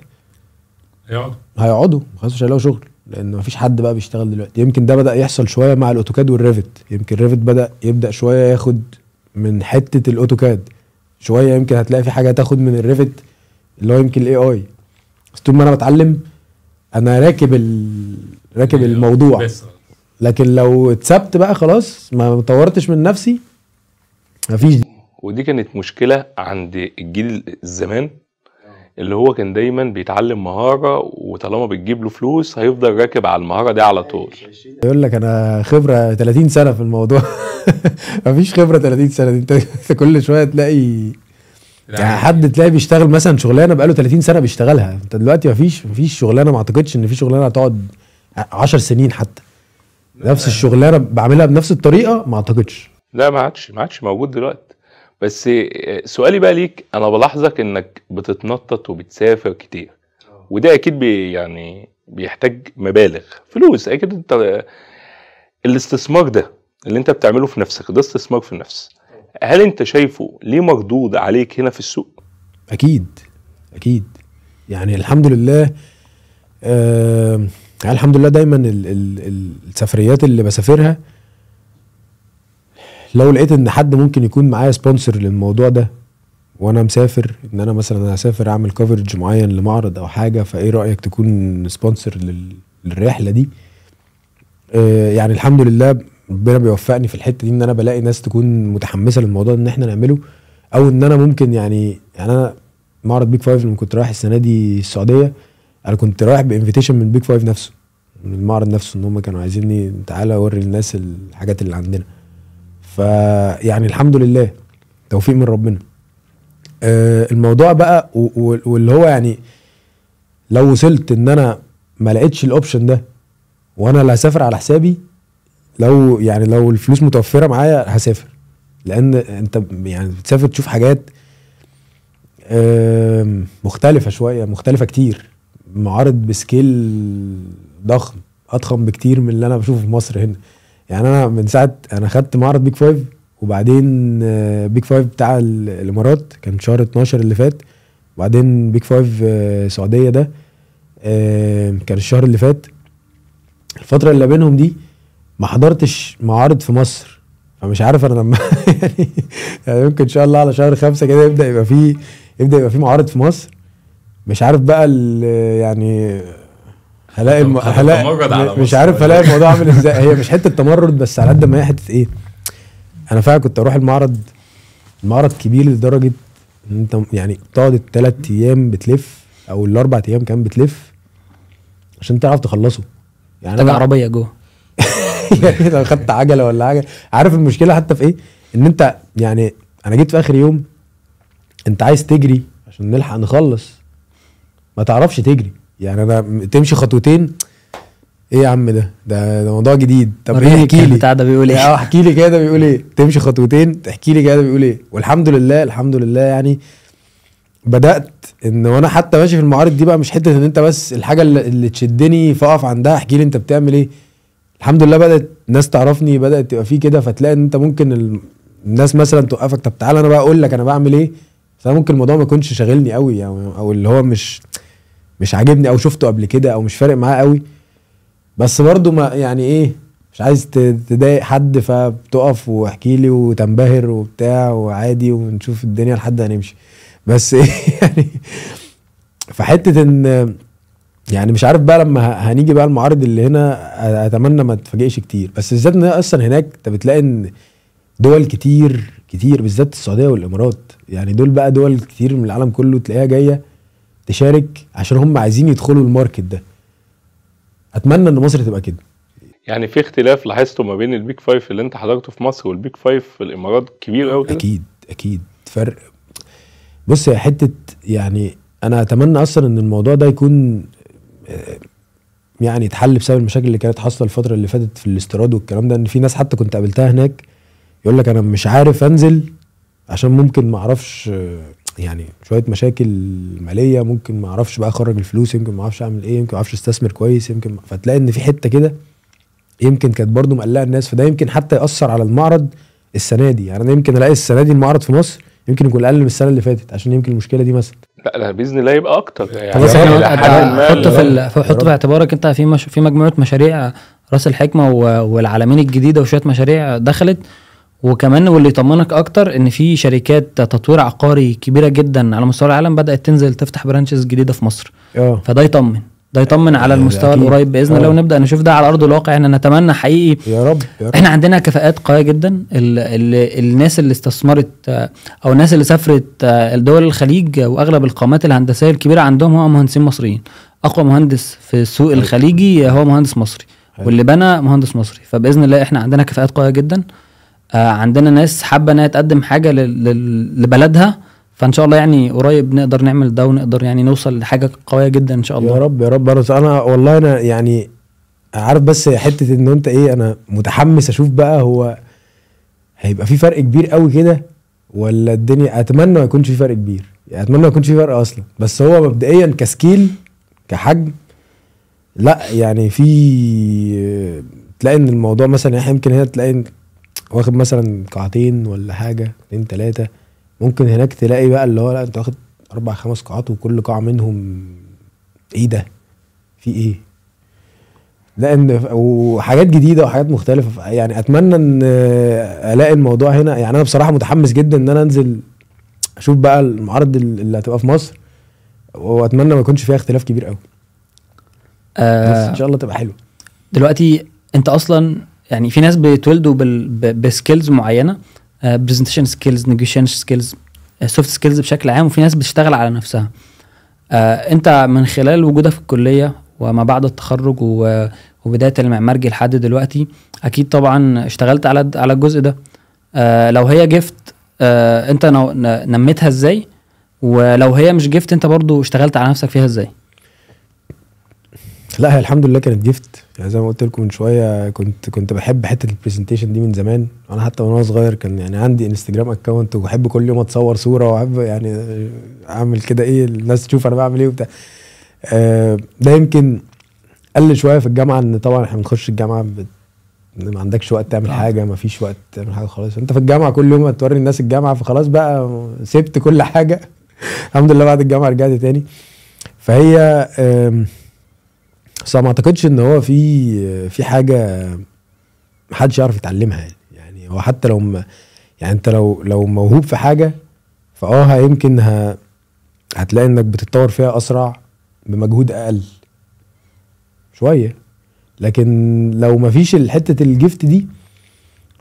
هيقعدوا هيقعدوا خلاص مش هيلاقوا شغل لان مفيش حد بقى بيشتغل دلوقتي يمكن ده بدا يحصل شويه مع الاوتوكاد والريفت يمكن الريفت بدا يبدا شويه ياخد من حته الاوتوكاد شويه يمكن هتلاقي في حاجه تاخد من الريفت اللي هو يمكن الاي اي بس طول ما انا بتعلم انا راكب ال... راكب يعني الموضوع بس. لكن لو اتسبت بقى خلاص ما طورتش من نفسي مفيش دي. ودي كانت مشكله عند الجيل زمان اللي هو كان دايما بيتعلم مهاره وطالما بتجيب له فلوس هيفضل راكب على المهاره دي على طول يقول لك انا خبره 30 سنه في الموضوع مفيش خبره 30 سنه انت كل شويه تلاقي يعني حد تلاقي بيشتغل مثلا شغلانه بقاله 30 سنه بيشتغلها انت دلوقتي مفيش مفيش شغلانه ما اعتقدش ان في شغلانه هتقعد 10 سنين حتى نفس الشغلانه بعملها بنفس الطريقه ما اعتقدش لا ما عادش ما عادش موجود دلوقتي بس آه، سؤالي بقى ليك انا بلاحظك انك بتتنطط وبتسافر كتير وده اكيد بي يعني بيحتاج مبالغ فلوس اكيد انت آه، الاستثمار ده اللي انت بتعمله في نفسك ده استثمار في النفس هل انت شايفه ليه مردود عليك هنا في السوق اكيد اكيد يعني الحمد لله آه يعني الحمد لله دايما ال ال السفريات اللي بسافرها لو لقيت ان حد ممكن يكون معايا سبونسر للموضوع ده وانا مسافر ان انا مثلا هسافر اعمل كفرج معين لمعرض او حاجه فايه رايك تكون سبونسر للرحله دي آه يعني الحمد لله ربنا بيوفقني في الحته دي ان انا بلاقي ناس تكون متحمسه للموضوع ان احنا نعمله او ان انا ممكن يعني يعني انا معرض بيك فايف لما كنت رايح السنه دي السعوديه انا كنت رايح بانفيتيشن من بيج فايف نفسه من المعرض نفسه ان هم كانوا عايزيني تعالى اوري الناس الحاجات اللي عندنا فيعني الحمد لله توفيق من ربنا آه الموضوع بقى واللي هو يعني لو وصلت ان انا ما لقيتش الاوبشن ده وانا اللي هسافر على حسابي لو يعني لو الفلوس متوفره معايا هسافر لان انت يعني بتسافر تشوف حاجات مختلفه شويه مختلفه كتير معارض بسكيل ضخم اضخم بكتير من اللي انا بشوفه في مصر هنا يعني انا من ساعه انا خدت معرض بيك فايف وبعدين بيك آه، فايف بتاع الامارات كان شهر 12 اللي فات وبعدين بيك فايف آه، السعوديه ده آه، كان الشهر اللي فات الفتره اللي بينهم دي ما حضرتش معارض في مصر فمش عارف انا لما يعني يعني ممكن ان شاء الله على شهر خمسة كده يبدا يبقى فيه يبدا يبقى فيه معارض في مصر مش عارف بقى يعني هلاقي الم... هلاقي مش عارف هلاقي إيه؟ الموضوع عامل ازاي هي مش حته تمرد بس على قد ما هي حته ايه انا فعلا كنت اروح المعرض المعرض كبير لدرجه ان انت يعني بتقعد الثلاث ايام بتلف او الاربع ايام كمان بتلف عشان تعرف تخلصه يعني محتاج عربيه جوه يعني لو خدت عجله ولا حاجه عارف المشكله حتى في ايه ان انت يعني انا جيت في اخر يوم انت عايز تجري عشان نلحق نخلص ما تعرفش تجري يعني انا تمشي خطوتين ايه يا عم ده ده, موضوع جديد طب ايه احكي لي بتاع ده بيقول ايه آه. احكي لي كده بيقول ايه تمشي خطوتين تحكي لي كده بيقول ايه والحمد لله الحمد لله يعني بدات ان وانا حتى ماشي في المعارض دي بقى مش حته ان انت بس الحاجه اللي تشدني فاقف عندها احكي لي انت بتعمل ايه الحمد لله بدات ناس تعرفني بدات تبقى في كده فتلاقي ان انت ممكن الناس مثلا توقفك طب تعالى انا بقى اقول لك انا بعمل ايه فممكن الموضوع ما يكونش شاغلني قوي يعني او اللي هو مش مش عاجبني او شفته قبل كده او مش فارق معاه قوي بس برضه ما يعني ايه مش عايز تضايق حد فبتقف واحكي لي وتنبهر وبتاع وعادي ونشوف الدنيا لحد هنمشي بس ايه يعني فحته ان يعني مش عارف بقى لما هنيجي بقى المعارض اللي هنا اتمنى ما تفاجئش كتير بس بالذات ان اصلا هناك انت بتلاقي ان دول كتير كتير بالذات السعوديه والامارات يعني دول بقى دول كتير من العالم كله تلاقيها جايه تشارك عشان هم عايزين يدخلوا الماركت ده اتمنى ان مصر تبقى كده يعني في اختلاف لاحظته ما بين البيك فايف اللي انت حضرته في مصر والبيك فايف في الامارات كبير قوي كده اكيد اكيد فرق بص يا حته يعني انا اتمنى اصلا ان الموضوع ده يكون آه، يعني اتحل بسبب المشاكل اللي كانت حاصله الفتره اللي فاتت في الاستيراد والكلام ده ان في ناس حتى كنت قابلتها هناك يقول لك انا مش عارف انزل عشان ممكن ما اعرفش آه، يعني شويه مشاكل ماليه ممكن ما اعرفش بقى اخرج الفلوس يمكن ما اعرفش اعمل ايه يمكن ما اعرفش استثمر كويس يمكن فتلاقي ان في حته كده يمكن كانت برضو مقلقه الناس فده يمكن حتى ياثر على المعرض السنه دي يعني انا يمكن الاقي السنه دي المعرض في مصر يمكن يكون اقل من السنه اللي فاتت عشان يمكن المشكله دي مثلا لا لا باذن الله يبقى اكتر يعني بس احنا حط في حط في اعتبارك انت في مش في مجموعه مشاريع آه، راس الحكمه والعالمين الجديده وشويه مشاريع دخلت وكمان واللي يطمنك اكتر ان في شركات تطوير عقاري كبيره جدا على مستوى العالم بدات تنزل تفتح برانشز جديده في مصر أوه. فده يطمن ده يطمن على يعني المستوى القريب باذن الله آه. ونبدا نشوف ده على ارض الواقع احنا نتمنى حقيقي يا رب, يا رب. احنا عندنا كفاءات قويه جدا ال الناس اللي استثمرت آه، او الناس اللي سافرت آه، دول الخليج واغلب القامات الهندسيه الكبيره عندهم هم مهندسين مصريين اقوى مهندس في السوق الخليجي هو مهندس مصري واللي بنى مهندس مصري فباذن الله احنا عندنا كفاءات قويه جدا آه، عندنا ناس حابه انها تقدم حاجه لبلدها فان شاء الله يعني قريب نقدر نعمل ده ونقدر يعني نوصل لحاجه قويه جدا ان شاء الله يا رب يا رب انا والله انا يعني عارف بس حته ان انت ايه انا متحمس اشوف بقى هو هيبقى في فرق كبير قوي كده ولا الدنيا اتمنى ما يكونش في فرق كبير يعني اتمنى ما يكونش في فرق اصلا بس هو مبدئيا كسكيل كحجم لا يعني في تلاقي ان الموضوع مثلا يعني احنا يمكن هنا تلاقي واخد مثلا قاعتين ولا حاجه اتنين تلاته ممكن هناك تلاقي بقى اللي هو لا انت واخد اربع خمس قاعات وكل قاعه منهم ايه ده في ايه لان وحاجات جديده وحاجات مختلفه يعني اتمنى ان الاقي الموضوع هنا يعني انا بصراحه متحمس جدا ان انا انزل اشوف بقى المعارض اللي هتبقى في مصر واتمنى ما يكونش فيها اختلاف كبير قوي آه بس ان شاء الله تبقى حلوه دلوقتي انت اصلا يعني في ناس بيتولدوا بسكيلز معينه برزنتيشن سكيلز نيجوشن سكيلز سوفت سكيلز بشكل عام وفي ناس بتشتغل على نفسها آه انت من خلال وجودك في الكليه وما بعد التخرج وبدايه المعمارجي لحد دلوقتي اكيد طبعا اشتغلت على على الجزء ده آه لو هي جفت آه انت نميتها ازاي ولو هي مش جفت انت برضو اشتغلت على نفسك فيها ازاي لا هي الحمد لله كانت جيفت يعني زي ما قلت لكم من شويه كنت كنت بحب حته البرزنتيشن دي من زمان انا حتى وانا صغير كان يعني عندي انستجرام اكونت وبحب كل يوم اتصور صوره واحب يعني اعمل كده ايه الناس تشوف انا بعمل ايه وبتاع آه ده يمكن قل شويه في الجامعه ان طبعا احنا بنخش الجامعه بت... ما عندكش وقت تعمل آه. حاجه ما فيش وقت تعمل حاجه خالص انت في الجامعه كل يوم هتوري الناس الجامعه فخلاص بقى سبت كل حاجه الحمد لله بعد الجامعه رجعت تاني فهي آه بس ما اعتقدش ان هو في في حاجه محدش يعرف يتعلمها يعني يعني هو حتى لو ما يعني انت لو لو موهوب في حاجه فاه يمكن هتلاقي انك بتتطور فيها اسرع بمجهود اقل شويه لكن لو مفيش حته الجفت دي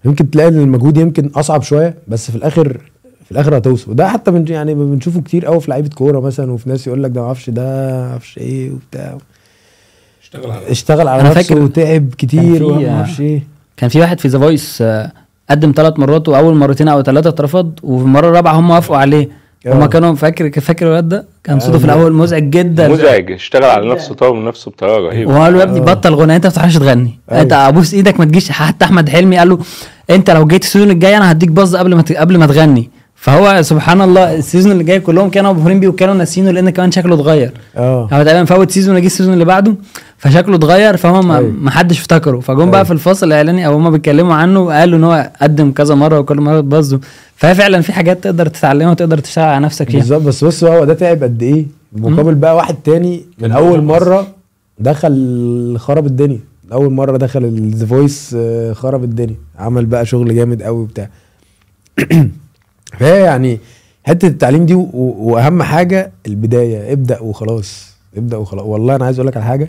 يمكن تلاقي ان المجهود يمكن اصعب شويه بس في الاخر في الاخر هتوصل وده حتى من يعني بنشوفه كتير قوي في لعيبه كوره مثلا وفي ناس يقول لك ده ما اعرفش ده ما اعرفش ايه وبتاع اشتغل على اشتغل على نفسه وتعب كتير في, ايه كان في واحد في ذا آه، فويس قدم ثلاث مرات واول مرتين او ثلاثه اترفض وفي المره الرابعه هم وافقوا عليه آه. هما كانوا فاكر فاكر الواد ده كان صوته في آه. الاول مزعج جدا مزعج اشتغل على نفسه طور من نفسه بطريقه رهيبه وقال له يا ابني بطل غنى انت ما بتعرفش تغني أيوة. انت ابوس ايدك ما تجيش حتى احمد حلمي قال له انت لو جيت السيزون الجاي انا هديك باظ قبل ما قبل ما تغني فهو سبحان الله السيزون اللي جاي كلهم كانوا مبهورين بيه وكانوا ناسينه لان كمان شكله اتغير اه هو تقريبا فوت سيزون جه السيزون اللي بعده فشكله اتغير فهم أيوة. حدش افتكره فجم أيوة. بقى في الفصل الاعلاني او هم بيتكلموا عنه وقالوا ان هو قدم كذا مره وكل مره اتبظوا فهي فعلا في حاجات تقدر تتعلمها وتقدر تشتغل على نفسك فيها بالظبط بس بص هو ده تعب قد ايه مقابل بقى واحد تاني من اول مره دخل خرب الدنيا اول مره دخل ذا فويس آه، خرب الدنيا عمل بقى شغل جامد قوي وبتاع فهي يعني حته التعليم دي واهم حاجه البدايه ابدا وخلاص ابدا وخلاص والله انا عايز اقول لك على حاجه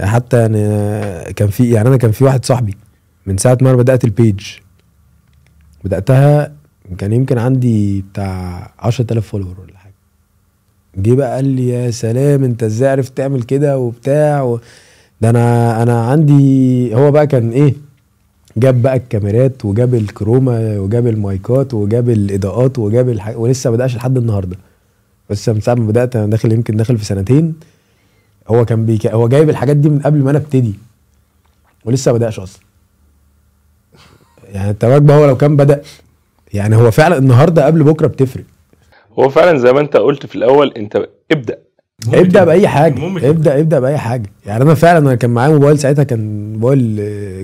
حتى يعني كان في يعني انا كان في واحد صاحبي من ساعه ما انا بدات البيج بداتها كان يمكن عندي بتاع 10000 فولور ولا حاجه جه بقى قال لي يا سلام انت ازاي عرفت تعمل كده وبتاع و... ده انا انا عندي هو بقى كان ايه جاب بقى الكاميرات وجاب الكروما وجاب المايكات وجاب الاضاءات وجاب الح... ولسه ما بدأش لحد النهارده بس من ساعه ما بدات انا داخل يمكن داخل في سنتين هو كان بيك... هو جايب الحاجات دي من قبل ما انا ابتدي ولسه ما بداش اصلا يعني بقى هو لو كان بدا يعني هو فعلا النهارده قبل بكره بتفرق هو فعلا زي ما انت قلت في الاول انت ابدا ابدا باي حاجه ممكن. ابدا ابدا باي حاجه يعني انا فعلا انا كان معايا موبايل ساعتها كان موبايل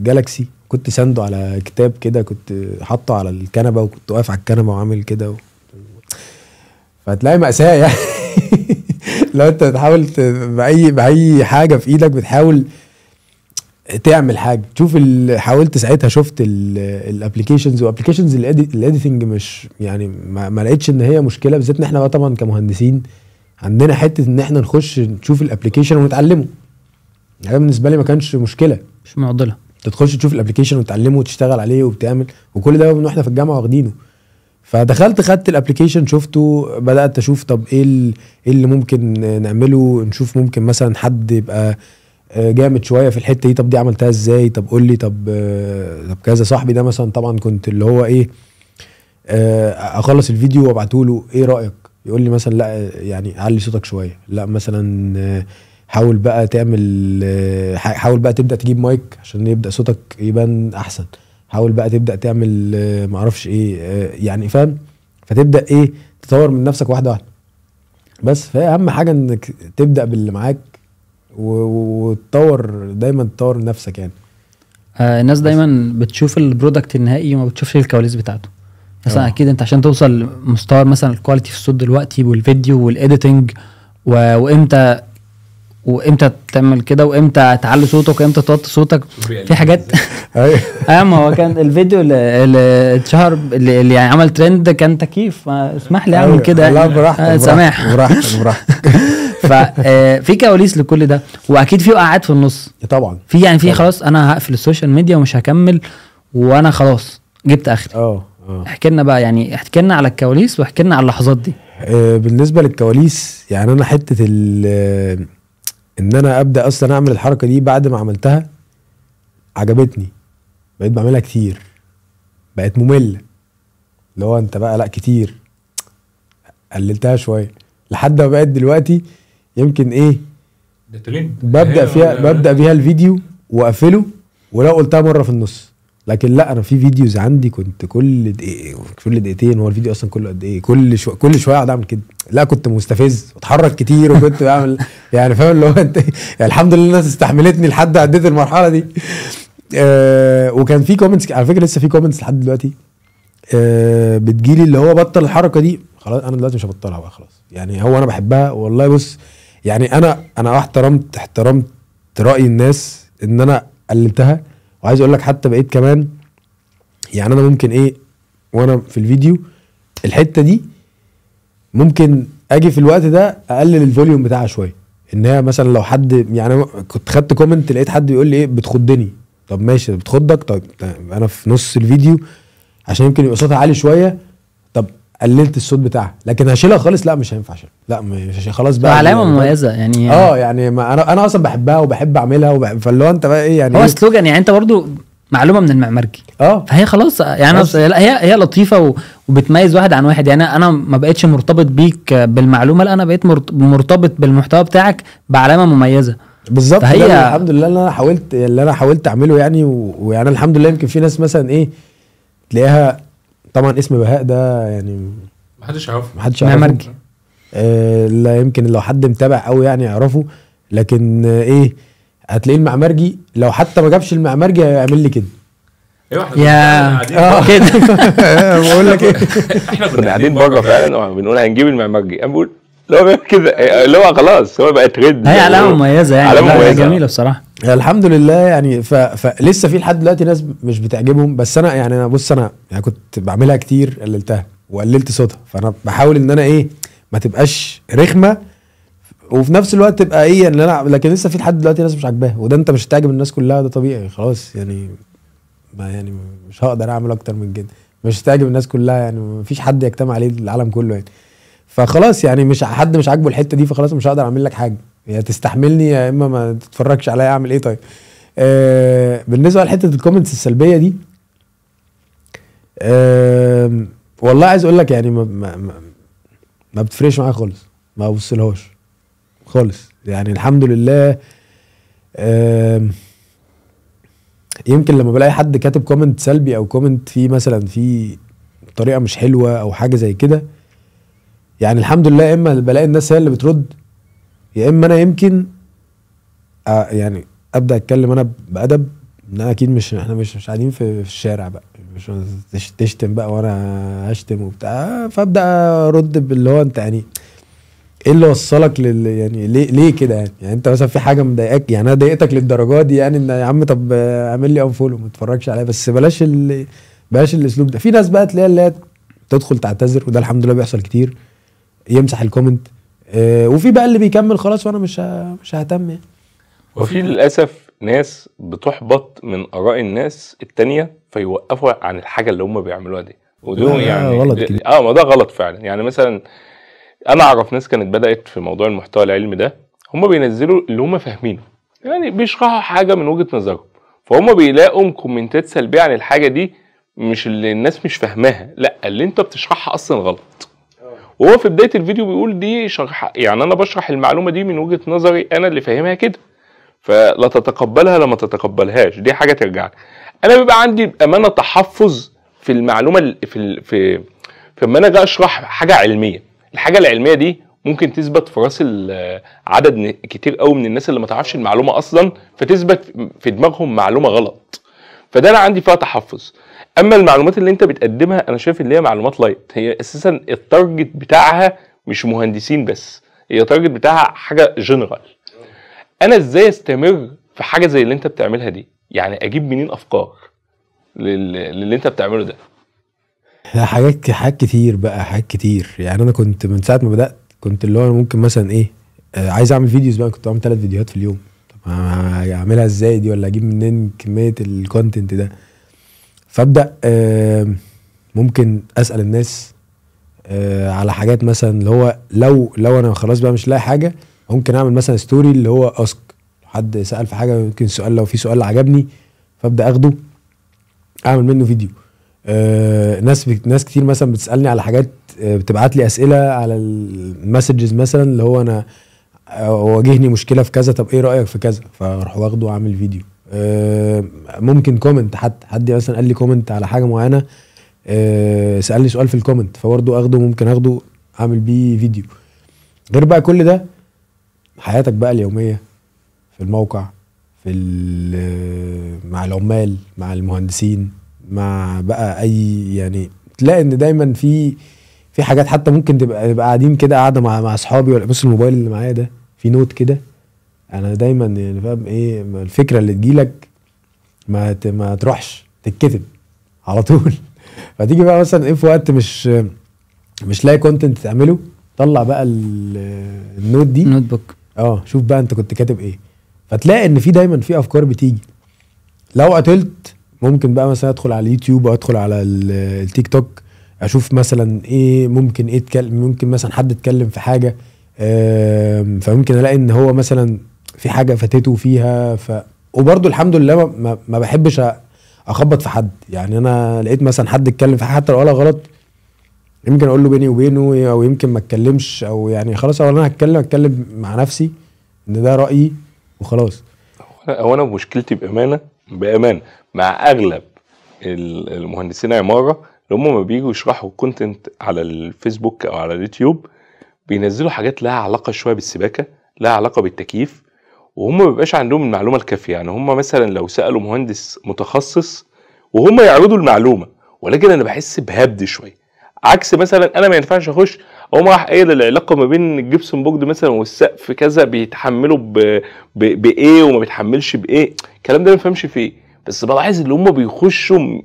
جالاكسي كنت سانده على كتاب كده كنت حاطه على الكنبه وكنت واقف على الكنبه وعامل كده و... فتلاقي ماساه يعني لو انت بتحاول باي باي حاجه في ايدك بتحاول تعمل حاجه شوف حاولت ساعتها شفت الابلكيشنز وابلكيشنز الايديتنج مش يعني ما, ما لقيتش ان هي مشكله بالذات ان احنا بقى طبعا كمهندسين عندنا حته ان احنا نخش نشوف الابلكيشن ونتعلمه ده يعني بالنسبه لي ما كانش مشكله مش معضله انت تخش تشوف الابلكيشن وتتعلمه وتشتغل عليه وبتعمل وكل ده واحنا في الجامعه واخدينه فدخلت خدت الابلكيشن شفته بدات اشوف طب ايه ايه اللي ممكن نعمله نشوف ممكن مثلا حد يبقى آه، جامد شويه في الحته دي طب دي عملتها ازاي طب قول لي طب آه، طب كذا صاحبي ده مثلا طبعا كنت اللي هو ايه آه، اخلص الفيديو وابعته له ايه رايك يقول لي مثلا لا يعني علي صوتك شويه لا مثلا حاول بقى تعمل حاول بقى تبدا تجيب مايك عشان يبدا صوتك يبان احسن حاول بقى تبدا تعمل آه، معرفش ايه آه، يعني فاهم فتبدا ايه تطور من نفسك واحده واحده بس فهي اهم حاجه انك تبدا باللي معاك وتطور دايما تطور من نفسك يعني آه الناس دايما بتشوف البرودكت النهائي وما بتشوفش الكواليس بتاعته مثلا آه. اكيد انت عشان توصل مستوى مثلا الكواليتي في الصوت دلوقتي والفيديو والايديتنج وامتى وامتى تعمل كده وامتى تعلي صوتك وامتى توطي صوتك في حاجات أيوه. ايوه ما هو كان الفيديو اللي اتشهر اللي يعني عمل ترند كان تكييف اسمح لي اعمل أيوه. كده لا آه، براحتك سماح براحتك براحتك ففي آه، كواليس لكل ده واكيد في وقعات في النص طبعا في يعني في خلاص انا هقفل السوشيال ميديا ومش هكمل وانا خلاص جبت اخري اه احكي لنا بقى يعني احكي لنا على الكواليس واحكي لنا على اللحظات دي آه، بالنسبه للكواليس يعني انا حته ال ان انا ابدا اصلا اعمل الحركه دي بعد ما عملتها عجبتني بقيت بعملها كتير بقت ممله اللي هو انت بقى لا كتير قللتها شويه لحد ما بقت دلوقتي يمكن ايه ببدا فيها ببدا بيها الفيديو واقفله ولو قلتها مره في النص لكن لا انا في فيديوز عندي كنت كل دقيقه كل دقيقتين هو الفيديو اصلا كله قد ايه كل شو... كل شويه اقعد اعمل كده لا كنت مستفز اتحرك كتير وكنت بعمل يعني فاهم اللي هو انت يعني الحمد لله الناس استحملتني لحد عديت المرحله دي آه وكان في كومنتس على فكره لسه في كومنتس لحد دلوقتي آه بتجيلي اللي هو بطل الحركه دي خلاص انا دلوقتي مش هبطلها بقى خلاص يعني هو انا بحبها والله بص يعني انا انا احترمت احترمت راي الناس ان انا قللتها وعايز اقول لك حتى بقيت كمان يعني انا ممكن ايه وانا في الفيديو الحته دي ممكن اجي في الوقت ده اقلل الفوليوم بتاعها شويه ان هي مثلا لو حد يعني كنت خدت كومنت لقيت حد بيقول لي ايه بتخضني طب ماشي بتخضك طيب انا في نص الفيديو عشان يمكن يبقى صوتها عالي شويه قللت الصوت بتاعها لكن هشيلها خالص لا مش هينفع اشيلها لا مش خلاص بقى علامه يعني مميزه يعني اه يعني ما انا انا اصلا بحبها وبحب اعملها وبحب فاللي هو انت بقى ايه يعني هو إيه؟ سلوجان يعني انت برضو معلومه من المعماركي اه فهي خلاص يعني لا هي هي لطيفه وبتميز واحد عن واحد يعني انا ما بقتش مرتبط بيك بالمعلومه لا انا بقيت مرتبط بالمحتوى بتاعك بعلامه مميزه بالظبط فهي الحمد لله اللي انا حاولت اللي انا حاولت اعمله يعني ويعني الحمد لله يمكن في ناس مثلا ايه تلاقيها طبعا اسم بهاء ده يعني محدش يعرفه محدش يعرفه مرجي آه لا يمكن لو حد متابع قوي يعني يعرفه لكن آه ايه هتلاقيه المعمرجي لو حتى ما جابش المعمرجي هيعمل لي كده ايوه احنا يا آه. كده بقول لك ايه احنا كنا قاعدين بره فعلا آه، بنقول هنجيب المعمرجي انا بقول اللي هو بيعمل كده آه، اللي هو خلاص هو بقى ترند هي علامه مميزه يعني علامه مميزه جميله بصراحه الحمد لله يعني ف... فلسه في لحد دلوقتي ناس مش بتعجبهم بس انا يعني انا بص انا يعني كنت بعملها كتير قللتها وقللت صوتها فانا بحاول ان انا ايه ما تبقاش رخمه وفي نفس الوقت تبقى ايه يعني ان انا لكن لسه في لحد دلوقتي ناس مش عاجباها وده انت مش هتعجب الناس كلها ده طبيعي خلاص يعني ما يعني مش هقدر اعمل اكتر من كده مش هتعجب الناس كلها يعني مفيش حد يجتمع عليه العالم كله يعني فخلاص يعني مش حد مش عاجبه الحته دي فخلاص مش هقدر اعمل لك حاجه يا تستحملني يا اما ما تتفرجش عليا اعمل ايه طيب آه بالنسبه لحته الكومنتس السلبيه دي آه والله عايز اقول لك يعني ما ما, ما بتفرقش معايا خالص ما ببصلهاش خالص يعني الحمد لله آه يمكن لما بلاقي حد كاتب كومنت سلبي او كومنت فيه مثلا فيه طريقه مش حلوه او حاجه زي كده يعني الحمد لله اما بلاقي الناس هي اللي بترد يا اما انا يمكن آه، يعني ابدا اتكلم انا بادب ان اكيد مش احنا مش مش قاعدين في, في الشارع بقى مش تشتم بقى وانا هشتم وبتاع فابدا ارد باللي هو انت يعني ايه اللي وصلك لل يعني ليه ليه كده يعني يعني انت مثلا في حاجه مضايقاك يعني انا ضايقتك للدرجه دي يعني ان يا عم طب اعمل لي انفولو ما تتفرجش عليا بس بلاش ال... بلاش الاسلوب ده في ناس بقى تلاقيها اللي هي تدخل تعتذر وده الحمد لله بيحصل كتير يمسح الكومنت آه، وفي بقى اللي بيكمل خلاص وانا مش مش ههتم يعني وفي للاسف ناس بتحبط من اراء الناس التانية فيوقفوا عن الحاجه اللي هم بيعملوها دي ودول يعني غلط كده. اه ما ده غلط فعلا يعني مثلا انا اعرف ناس كانت بدات في موضوع المحتوى العلمي ده هم بينزلوا اللي هم فاهمينه يعني بيشرحوا حاجه من وجهه نظرهم فهم بيلاقوا كومنتات سلبيه عن الحاجه دي مش اللي الناس مش فاهماها لا اللي انت بتشرحها اصلا غلط وهو في بدايه الفيديو بيقول دي شرح يعني انا بشرح المعلومه دي من وجهه نظري انا اللي فاهمها كده فلا تتقبلها لما تتقبلهاش دي حاجه ترجع انا بيبقى عندي بامانه تحفظ في المعلومه في في فلما انا اجي اشرح حاجه علميه الحاجه العلميه دي ممكن تثبت في راس عدد كتير قوي من الناس اللي ما تعرفش المعلومه اصلا فتثبت في دماغهم معلومه غلط فده انا عندي فيها تحفظ اما المعلومات اللي انت بتقدمها انا شايف ان هي معلومات لايت هي اساسا التارجت بتاعها مش مهندسين بس هي التارجت بتاعها حاجه جنرال انا ازاي استمر في حاجه زي اللي انت بتعملها دي يعني اجيب منين افكار للي انت بتعمله ده لا حاجات حاجات كتير بقى حاجات كتير يعني انا كنت من ساعه ما بدات كنت اللي هو ممكن مثلا ايه آه، عايز اعمل فيديوز بقى كنت بعمل ثلاث فيديوهات في اليوم هعملها ازاي دي ولا اجيب منين كميه الكونتنت ده فابدا ممكن اسال الناس آه، على حاجات مثلا اللي هو لو لو انا خلاص بقى مش لاقي حاجه ممكن اعمل مثلا ستوري اللي هو اسك حد سال في حاجه ممكن سؤال لو في سؤال عجبني فابدا اخده اعمل منه فيديو آه ناس ناس كتير مثلا بتسالني على حاجات آه بتبعت لي اسئله على المسجز مثلا اللي هو انا واجهني مشكله في كذا طب ايه رايك في كذا فاروح واخده واعمل فيديو آه، ممكن كومنت حتى حد مثلا قال لي كومنت على حاجه معينه آه، سالني سؤال في الكومنت فبرضه اخده ممكن اخده اعمل بيه فيديو غير بقى كل ده حياتك بقى اليوميه في الموقع في آه، مع العمال مع المهندسين مع بقى اي يعني تلاقي ان دايما في في حاجات حتى ممكن تبقى قاعدين كده قاعده مع مع اصحابي ولا بص الموبايل اللي معايا ده في نوت كده انا دايما يعني فاهم ايه الفكره اللي تجيلك ما ما تروحش تتكتب على طول فتيجي بقى مثلا ايه في وقت مش مش لاقي كونتنت تعمله طلع بقى النوت دي نوت بوك اه شوف بقى انت كنت كاتب ايه فتلاقي ان في دايما في افكار بتيجي لو قتلت ممكن بقى مثلا ادخل على اليوتيوب او ادخل على التيك توك اشوف مثلا ايه ممكن ايه اتكلم ممكن مثلا حد اتكلم في حاجه فممكن الاقي ان هو مثلا في حاجه فاتته فيها ف وبرده الحمد لله ما, ما بحبش اخبط في حد يعني انا لقيت مثلا حد اتكلم في حاجه حتى لو قالها غلط يمكن اقول له بيني وبينه او يمكن ما اتكلمش او يعني خلاص انا هتكلم اتكلم مع نفسي ان ده رايي وخلاص هو انا مشكلتي بامانه بامانه مع اغلب المهندسين عماره اللي هم ما بييجوا يشرحوا كونتنت على الفيسبوك او على اليوتيوب بينزلوا حاجات لها علاقه شويه بالسباكه لها علاقه بالتكييف وهم ما بيبقاش عندهم المعلومه الكافيه يعني هم مثلا لو سالوا مهندس متخصص وهم يعرضوا المعلومه ولكن انا بحس بهبد شويه عكس مثلا انا ما ينفعش اخش اقوم راح قايل العلاقه ما بين الجبسون بورد مثلا والسقف كذا بيتحملوا ب... ب... بايه وما بيتحملش بايه الكلام ده ما بفهمش فيه بس بلاحظ ان هم بيخشوا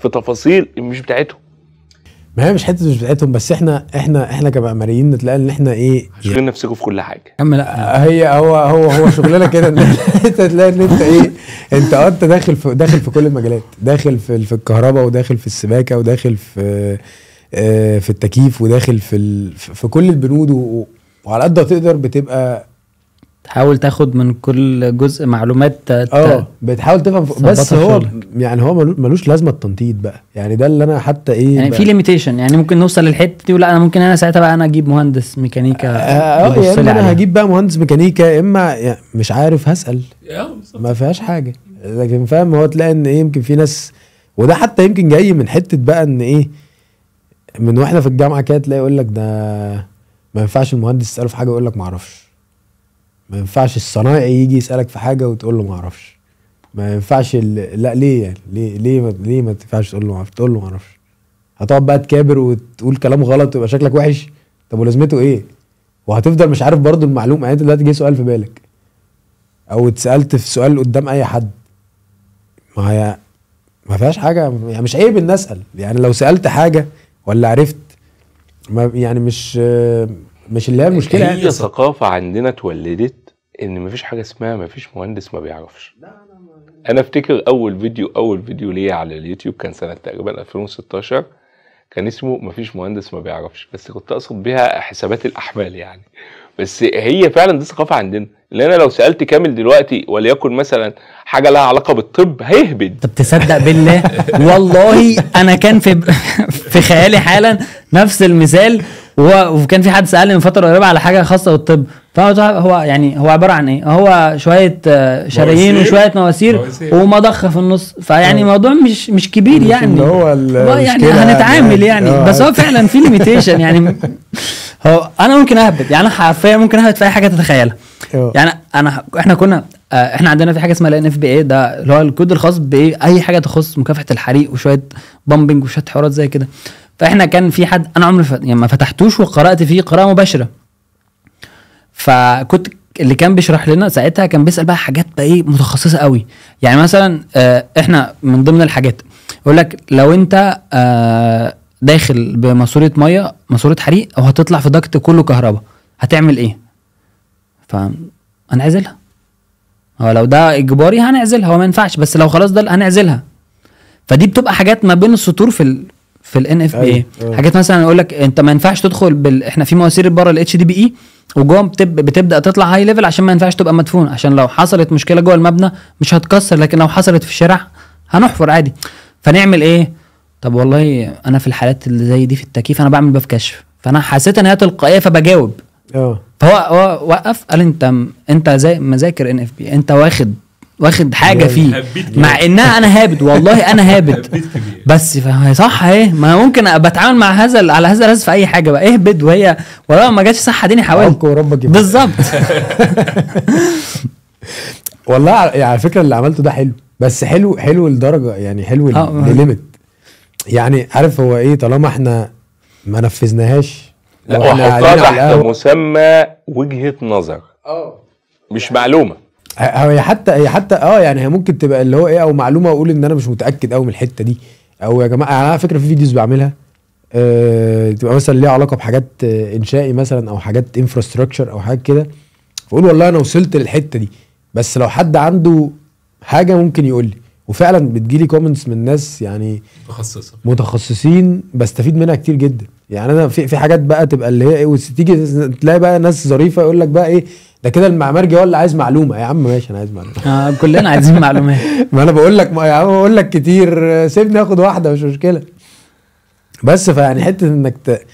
في تفاصيل مش بتاعتهم ما هي مش حته مش بتاعتهم بس احنا احنا احنا كمعماريين نتلاقي ان احنا ايه شغلين يعني نفسكم في كل حاجه اما لا هي هو هو هو شغلنا كده ان انت تلاقي ان انت ايه انت آه، انت داخل في داخل في كل المجالات داخل في في الكهرباء وداخل في السباكه وداخل في آه، في التكييف وداخل في في كل البنود وعلى قد ما تقدر بتبقى تحاول تاخد من كل جزء معلومات اه بتحاول تفهم بس هو يعني هو ملوش لازمه التنطيط بقى يعني ده اللي انا حتى ايه يعني في ليميتيشن يعني ممكن نوصل للحته دي ولا انا ممكن انا ساعتها بقى انا اجيب مهندس ميكانيكا اه, آه يعني انا هجيب بقى مهندس ميكانيكا اما يعني مش عارف هسال آه، ما فيهاش حاجه لكن فاهم هو تلاقي ان ايه يمكن في ناس وده حتى يمكن جاي من حته بقى ان ايه من واحنا في الجامعه كده تلاقي يقول لك ده ما ينفعش المهندس يساله في حاجه يقول لك ما اعرفش ما ينفعش الصنايعي يجي يسالك في حاجه وتقول له ما اعرفش ما ينفعش ال... لا ليه يعني ليه ليه ما... ليه ما تنفعش تقول له ما اعرفش تقول له ما اعرفش هتقعد بقى تكابر وتقول كلام غلط ويبقى شكلك وحش طب ولازمته ايه وهتفضل مش عارف برضه المعلومه يعني دلوقتي جه سؤال في بالك او اتسالت في سؤال قدام اي حد ما هي ما فيهاش حاجه يعني مش عيب ان اسال يعني لو سالت حاجه ولا عرفت ما يعني مش مش اللي هي المشكله يعني. هي ثقافه عندنا اتولدت ان مفيش حاجه اسمها مفيش مهندس ما بيعرفش لا انا انا افتكر اول فيديو اول فيديو ليا على اليوتيوب كان سنه تقريبا 2016 كان اسمه مفيش مهندس ما بيعرفش بس كنت اقصد بيها حسابات الاحمال يعني بس هي فعلا دي ثقافه عندنا اللي انا لو سالت كامل دلوقتي وليكن مثلا حاجه لها علاقه بالطب هيهبد طب تصدق بالله والله انا كان في في خيالي حالا نفس المثال وهو وكان في حد سالني من فتره قريبه على حاجه خاصه بالطب فقلت هو يعني هو عباره عن ايه؟ هو شويه آه، شرايين وشويه مواسير ومضخه في النص فيعني اه. الموضوع مش مش كبير مش يعني هو يعني هنتعامل يعني, يعني. اه. بس هو فعلا في ليميتيشن يعني هو انا ممكن اهبد يعني حرفيا ممكن اهبد في اي حاجه تتخيلها يعني انا احنا كنا احنا عندنا في حاجه اسمها الان اف بي اي ده اللي هو الكود الخاص باي حاجه تخص مكافحه الحريق وشويه بامبنج وشويه حوارات زي كده فاحنا كان في حد انا عمري ف... يعني ما فتحتوش وقرات فيه قراءه مباشره فكنت اللي كان بيشرح لنا ساعتها كان بيسال بقى حاجات بقى ايه متخصصه قوي يعني مثلا آه، احنا من ضمن الحاجات يقول لك لو انت آه، داخل بماسوره ميه ماسوره حريق او هتطلع في دكت كله كهرباء هتعمل ايه فانعزلها هو لو ده اجباري هنعزلها هو ما ينفعش بس لو خلاص ده هنعزلها فدي بتبقى حاجات ما بين السطور في ال... في الان اف بي حاجات مثلا يقول لك انت ما ينفعش تدخل بال... احنا في مواسير بره الاتش دي بي اي وجوه بتب... بتبدا تطلع هاي ليفل عشان ما ينفعش تبقى مدفون عشان لو حصلت مشكله جوه المبنى مش هتكسر لكن لو حصلت في الشارع هنحفر عادي فنعمل ايه طب والله انا في الحالات اللي زي دي في التكييف انا بعمل باب كشف فانا حسيت ان هي تلقائيه فبجاوب اه فهو هو وقف قال انت انت زي مذاكر ان اف بي انت واخد واخد حاجه يعني فيه مع انها انا هابد والله انا هابد بس فهي صح ايه ما ممكن بتعامل مع هذا على هذا الاساس في اي حاجه بقى اهبد وهي ولو ما جاتش صح اديني حاولت بالظبط والله يعني على فكره اللي عملته ده حلو بس حلو حلو لدرجه يعني حلو آه. لليميت يعني عارف هو ايه طالما احنا ما نفذناهاش لا وحطها تحت مسمى وجهه نظر اه مش معلومه هي حتى هي حتى اه يعني هي ممكن تبقى اللي هو ايه او معلومه اقول ان انا مش متاكد قوي من الحته دي او يا جماعه يعني على فكره في فيديوز بعملها أه تبقى مثلا ليها علاقه بحاجات آه، انشائي مثلا او حاجات انفراستراكشر او حاجات كده فاقول والله انا وصلت للحته دي بس لو حد عنده حاجه ممكن يقول لي وفعلا بتجيلي كومنتس من ناس يعني متخصصه متخصصين بستفيد منها كتير جدا يعني انا في في حاجات بقى تبقى اللي هي ايه تيجي تلاقي بقى ناس ظريفه يقول لك بقى ايه ده كده المعمرجي هو اللي عايز معلومه يا عم ماشي انا عايز معلومه آه كلنا عايزين معلومات ما انا بقول لك يا عم بقول لك كتير سيبني اخد واحده مش مشكله بس فيعني حته انك ت...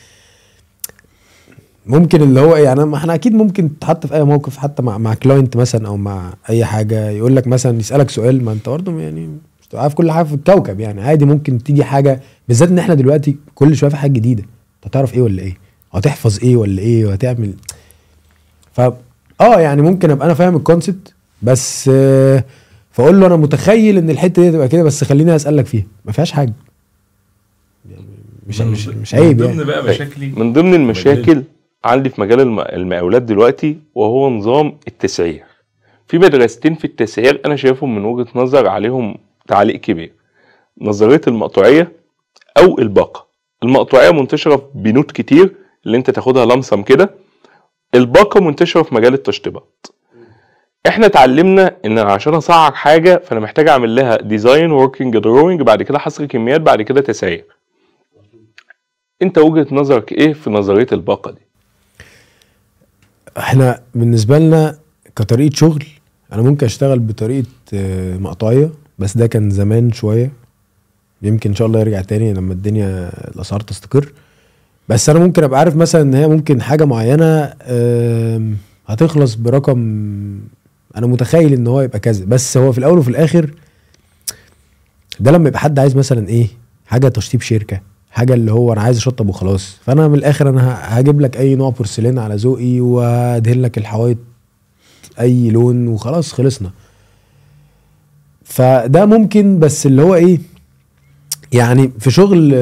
ممكن اللي هو يعني ما احنا اكيد ممكن تتحط في اي موقف حتى مع مع كلاينت مثلا او مع اي حاجه يقول لك مثلا يسالك سؤال ما انت برضه يعني مش عارف كل حاجه في الكوكب يعني عادي ممكن تيجي حاجه بالذات ان احنا دلوقتي كل شويه في حاجه جديده انت هتعرف ايه ولا ايه؟ هتحفظ ايه ولا ايه؟ وهتعمل ف اه يعني ممكن ابقى انا فاهم الكونسبت بس آه، فاقول له انا متخيل ان الحته دي تبقى كده بس خليني اسالك فيها ما فيهاش حاجه يعني مش مش مش عيب يعني من ضمن بقى مشاكلي من ضمن المشاكل عندي في مجال المقاولات دلوقتي وهو نظام التسعير في مدرستين في التسعير انا شايفهم من وجهه نظر عليهم تعليق كبير نظريه المقطوعيه او الباقه المقطوعيه منتشره بنوت بنود كتير اللي انت تاخدها لمسم كده الباقه منتشره في مجال التشطيبات احنا اتعلمنا ان انا عشان اسعر حاجه فانا محتاج اعمل لها ديزاين وركينج دروينج بعد كده حصر كميات بعد كده تسعير انت وجهه نظرك ايه في نظريه الباقه دي احنا بالنسبه لنا كطريقه شغل انا ممكن اشتغل بطريقه آه، مقطعيه بس ده كان زمان شويه يمكن ان شاء الله يرجع تاني لما الدنيا الاسعار تستقر بس انا ممكن ابقى عارف مثلا ان هي ممكن حاجه معينه هتخلص برقم انا متخيل ان هو يبقى كذا بس هو في الاول وفي الاخر ده لما يبقى حد عايز مثلا ايه حاجه تشطيب شركه حاجه اللي هو انا عايز اشطب وخلاص فانا من الاخر انا هجيب لك اي نوع بورسلين على ذوقي وادهن لك الحوايط اي لون وخلاص خلصنا فده ممكن بس اللي هو ايه يعني في شغل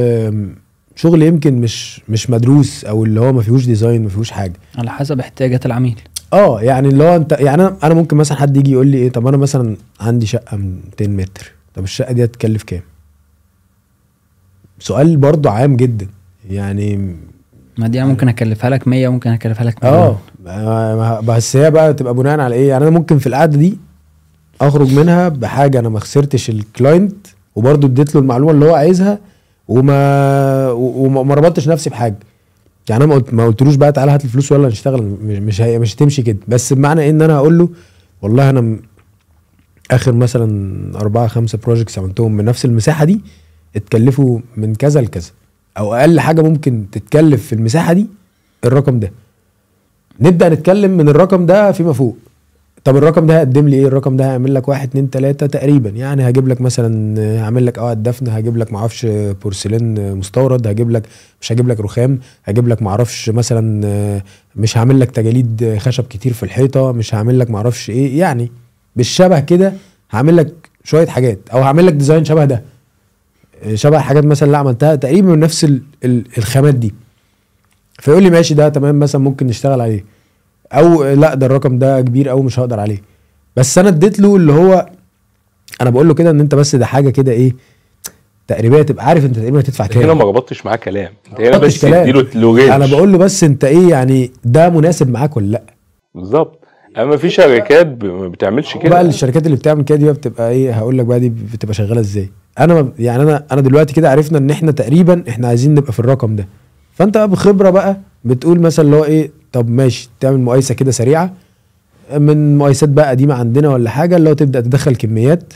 شغل يمكن مش مش مدروس او اللي هو ما فيهوش ديزاين ما فيهوش حاجه على حسب احتياجات العميل اه يعني اللي هو انت يعني انا انا ممكن مثلا حد يجي يقول لي ايه طب انا مثلا عندي شقه 200 متر طب الشقه دي هتكلف كام؟ سؤال برضه عام جدا يعني ما دي انا يعني ممكن اكلفها لك 100 ممكن اكلفها لك 100 اه بس هي بقى تبقى بناء على ايه؟ يعني انا ممكن في القعده دي اخرج منها بحاجه انا ما خسرتش الكلاينت وبرضه اديت له المعلومه اللي هو عايزها وما وما ربطتش نفسي بحاجه يعني انا ما ما قلتلوش بقى تعالى هات الفلوس ولا نشتغل مش هي مش هتمشي كده بس بمعنى ان انا هقول له والله انا اخر مثلا اربعه خمسه بروجكتس عملتهم من نفس المساحه دي اتكلفوا من كذا لكذا او اقل حاجه ممكن تتكلف في المساحه دي الرقم ده نبدا نتكلم من الرقم ده فيما فوق طب الرقم ده هيقدم لي ايه الرقم ده هيعمل لك واحد اتنين تلاته تقريبا يعني هجيب لك مثلا هعمل لك اوقات دفن هجيب لك معرفش بورسلين مستورد هجيب لك مش هجيب لك رخام هجيب لك معرفش مثلا آه، مش هعمل لك تجاليد خشب كتير في الحيطه مش هعمل لك معرفش ايه يعني بالشبه كده هعمل لك شويه حاجات او هعمل لك ديزاين شبه ده آه، شبه حاجات مثلا اللي عملتها تقريبا من نفس الخامات دي فيقول لي ماشي ده تمام مثلا ممكن نشتغل عليه او لا ده الرقم ده كبير او مش هقدر عليه بس انا اديت له اللي هو انا بقول له كده ان انت بس ده حاجه كده ايه تقريبا تبقى عارف انت تقريبا هتدفع كام هنا ما ربطتش معاه كلام انت هنا بس اديله لوجيش انا بقول له بس انت ايه يعني ده مناسب معاك ولا لا بالظبط اما في شركات ما بتعملش كده بقى الشركات اللي بتعمل كده دي بقى بتبقى ايه هقول لك بقى دي بتبقى شغاله ازاي انا يعني انا انا دلوقتي كده عرفنا ان احنا تقريبا احنا عايزين نبقى في الرقم ده فانت بقى بخبره بقى بتقول مثلا اللي هو ايه طب ماشي تعمل مقايسه كده سريعه من مقايسات بقى قديمه عندنا ولا حاجه اللي هو تبدا تدخل كميات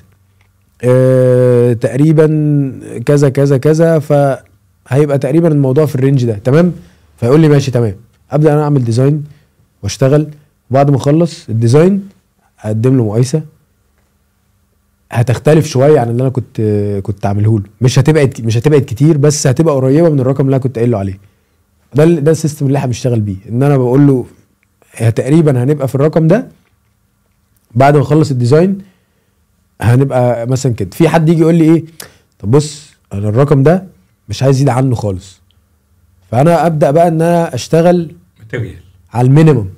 آه تقريبا كذا كذا كذا فهيبقى تقريبا الموضوع في الرينج ده تمام فيقول لي ماشي تمام ابدا انا اعمل ديزاين واشتغل وبعد ما اخلص الديزاين اقدم له مقايسه هتختلف شويه عن اللي انا كنت كنت عامله له مش هتبعد مش هتبعد كتير بس هتبقى قريبه من الرقم اللي انا كنت قايله عليه ده ده السيستم اللي احنا بنشتغل بيه ان انا بقول له تقريبا هنبقى في الرقم ده بعد ما اخلص الديزاين هنبقى مثلا كده في حد يجي يقول لي ايه طب بص انا الرقم ده مش عايز يزيد عنه خالص فانا ابدا بقى ان انا اشتغل ماتيريال على المينيموم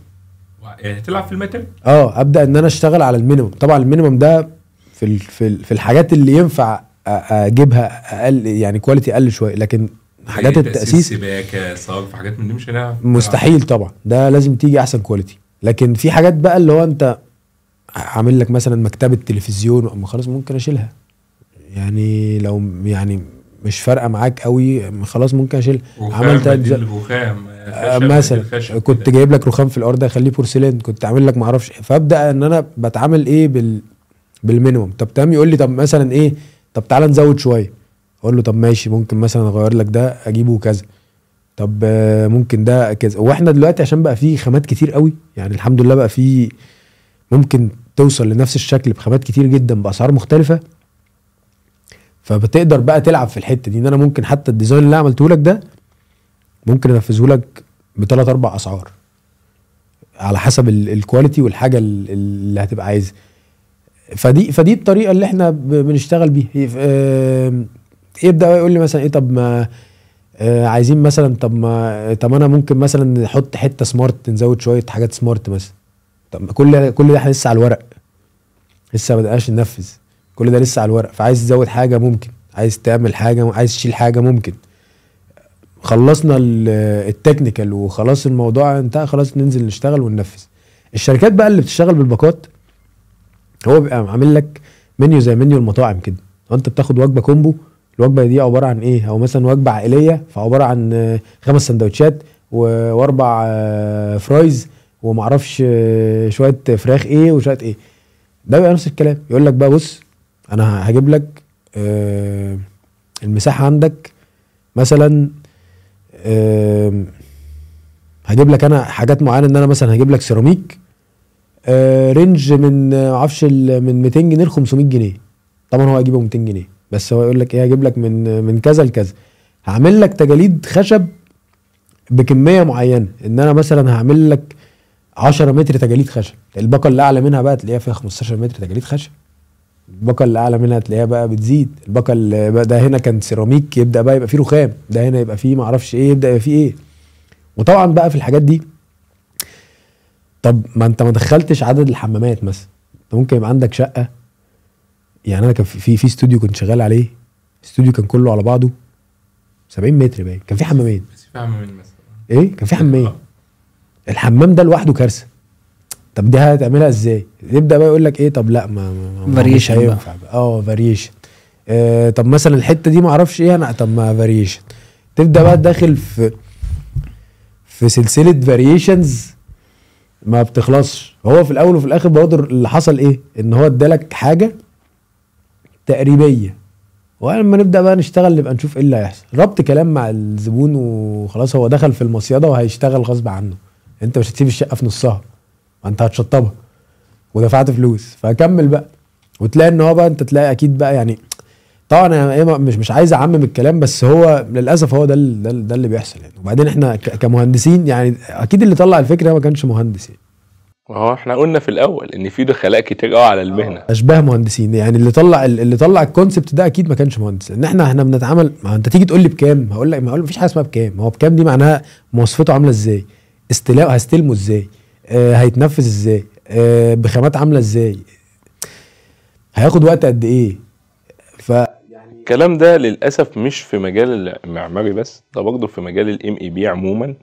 يعني تلعب في الماتيريال اه ابدا ان انا اشتغل على المينيموم طبعا المينيموم ده في في الحاجات اللي ينفع اجيبها اقل يعني كواليتي اقل شويه لكن حاجات التاسيس سباكه صرف حاجات من دي مش هنعرف مستحيل طبعا ده لازم تيجي احسن كواليتي لكن في حاجات بقى اللي هو انت عامل لك مثلا مكتبه تلفزيون اما خلاص ممكن اشيلها يعني لو يعني مش فارقه معاك قوي خلاص ممكن اشيل عملت رخام آه، مثلا كنت جايب لك رخام في الارض اخليه بورسلين كنت عامل لك معرفش فابدا ان انا بتعامل ايه بال بالمينيمم طب تمام يقول لي طب مثلا ايه طب تعالى نزود شويه اقول له طب ماشي ممكن مثلا اغير لك ده اجيبه كذا طب آه، ممكن ده كذا واحنا دلوقتي عشان بقى فيه خامات كتير قوي يعني الحمد لله بقى فيه ممكن توصل لنفس الشكل بخامات كتير جدا باسعار مختلفه فبتقدر بقى تلعب في الحته دي ان انا ممكن حتى الديزاين اللي عملته لك ده ممكن انفذه لك بثلاث اربع اسعار على حسب الكواليتي والحاجه اللي هتبقى عايزها فدي فدي الطريقه اللي احنا بنشتغل بيها يبدا يقول لي مثلا ايه طب ما آه عايزين مثلا طب ما طب انا ممكن مثلا نحط حته سمارت نزود شويه حاجات سمارت مثلا طب ما كل كل ده احنا لسه على الورق لسه ما بدأناش ننفذ كل ده لسه على الورق فعايز تزود حاجه ممكن عايز تعمل حاجه عايز تشيل حاجه ممكن خلصنا التكنيكال وخلاص الموضوع انتهى خلاص ننزل نشتغل وننفذ الشركات بقى اللي بتشتغل بالباقات هو بيبقى عامل لك منيو زي منيو المطاعم كده انت بتاخد وجبه كومبو الوجبه دي عباره عن ايه او مثلا وجبه عائليه فعباره عن آه، خمس سندوتشات واربع فرايز آه، ومعرفش آه، شويه فراخ ايه وشويه ايه ده بيبقى نفس الكلام يقول لك بقى بص انا هجيب لك المساحه عندك مثلا هجيب لك انا حاجات معينه ان انا مثلا هجيب لك سيراميك رينج من معرفش من 200 جنيه ل 500 جنيه طبعا هو هيجيبه 200 جنيه بس هو يقول لك ايه هجيب لك من من كذا لكذا هعمل لك تجاليد خشب بكميه معينه ان انا مثلا هعمل لك 10 متر تجاليد خشب الباقه اللي اعلى منها بقى تلاقيها فيها 15 متر تجاليد خشب الباقه اللي اعلى منها تلاقيها بقى بتزيد الباقه اللي ده هنا كان سيراميك يبدا بقى يبقى فيه رخام ده هنا يبقى فيه معرفش ايه يبدا يبقى فيه ايه وطبعا بقى في الحاجات دي طب ما انت ما دخلتش عدد الحمامات مثلا انت ممكن يبقى عندك شقه يعني انا كان في في استوديو كنت شغال عليه استوديو كان كله على بعضه 70 متر باين كان في حمامين بس في حمامين مثلا ايه كان في حمامين الحمام ده لوحده كارثه طب دي هتعملها ازاي يبدا بقى يقول لك ايه طب لا ما, ما مش هينفع اه فاريشن آه، طب مثلا الحته دي ما اعرفش ايه انا طب ما فاريشن تبدا بقى داخل في في سلسله فاريشنز ما بتخلصش هو في الاول وفي الاخر برضه اللي حصل ايه ان هو ادالك حاجه تقريبيه ولما نبدا بقى نشتغل نبقى نشوف ايه اللي هيحصل ربط كلام مع الزبون وخلاص هو دخل في المصيده وهيشتغل غصب عنه انت مش هتسيب الشقه في نصها ما انت هتشطبها ودفعت فلوس فكمل بقى وتلاقي ان هو بقى انت تلاقي اكيد بقى يعني طبعا انا إيه، مش مش عايز اعمم الكلام بس هو للاسف هو ده, ده اللي بيحصل يعني وبعدين احنا كمهندسين يعني اكيد اللي طلع الفكره ما كانش مهندس يعني ما هو احنا قلنا في الاول ان في دخلاء كتير قوي على المهنه آه، اشباه مهندسين يعني اللي طلع اللي طلع الكونسبت ده اكيد ما كانش مهندس ان احنا احنا بنتعامل ما انت تيجي تقول لي بكام هقول لك ما اقول مفيش حاجه اسمها بكام هو بكام دي معناها مواصفاته عامله ازاي استلاء هستلمه ازاي آه هيتنفذ ازاي آه بخامات عامله ازاي هياخد وقت قد ايه ف الكلام ده للاسف مش في مجال المعماري بس ده برضه في مجال الام اي بي e عموما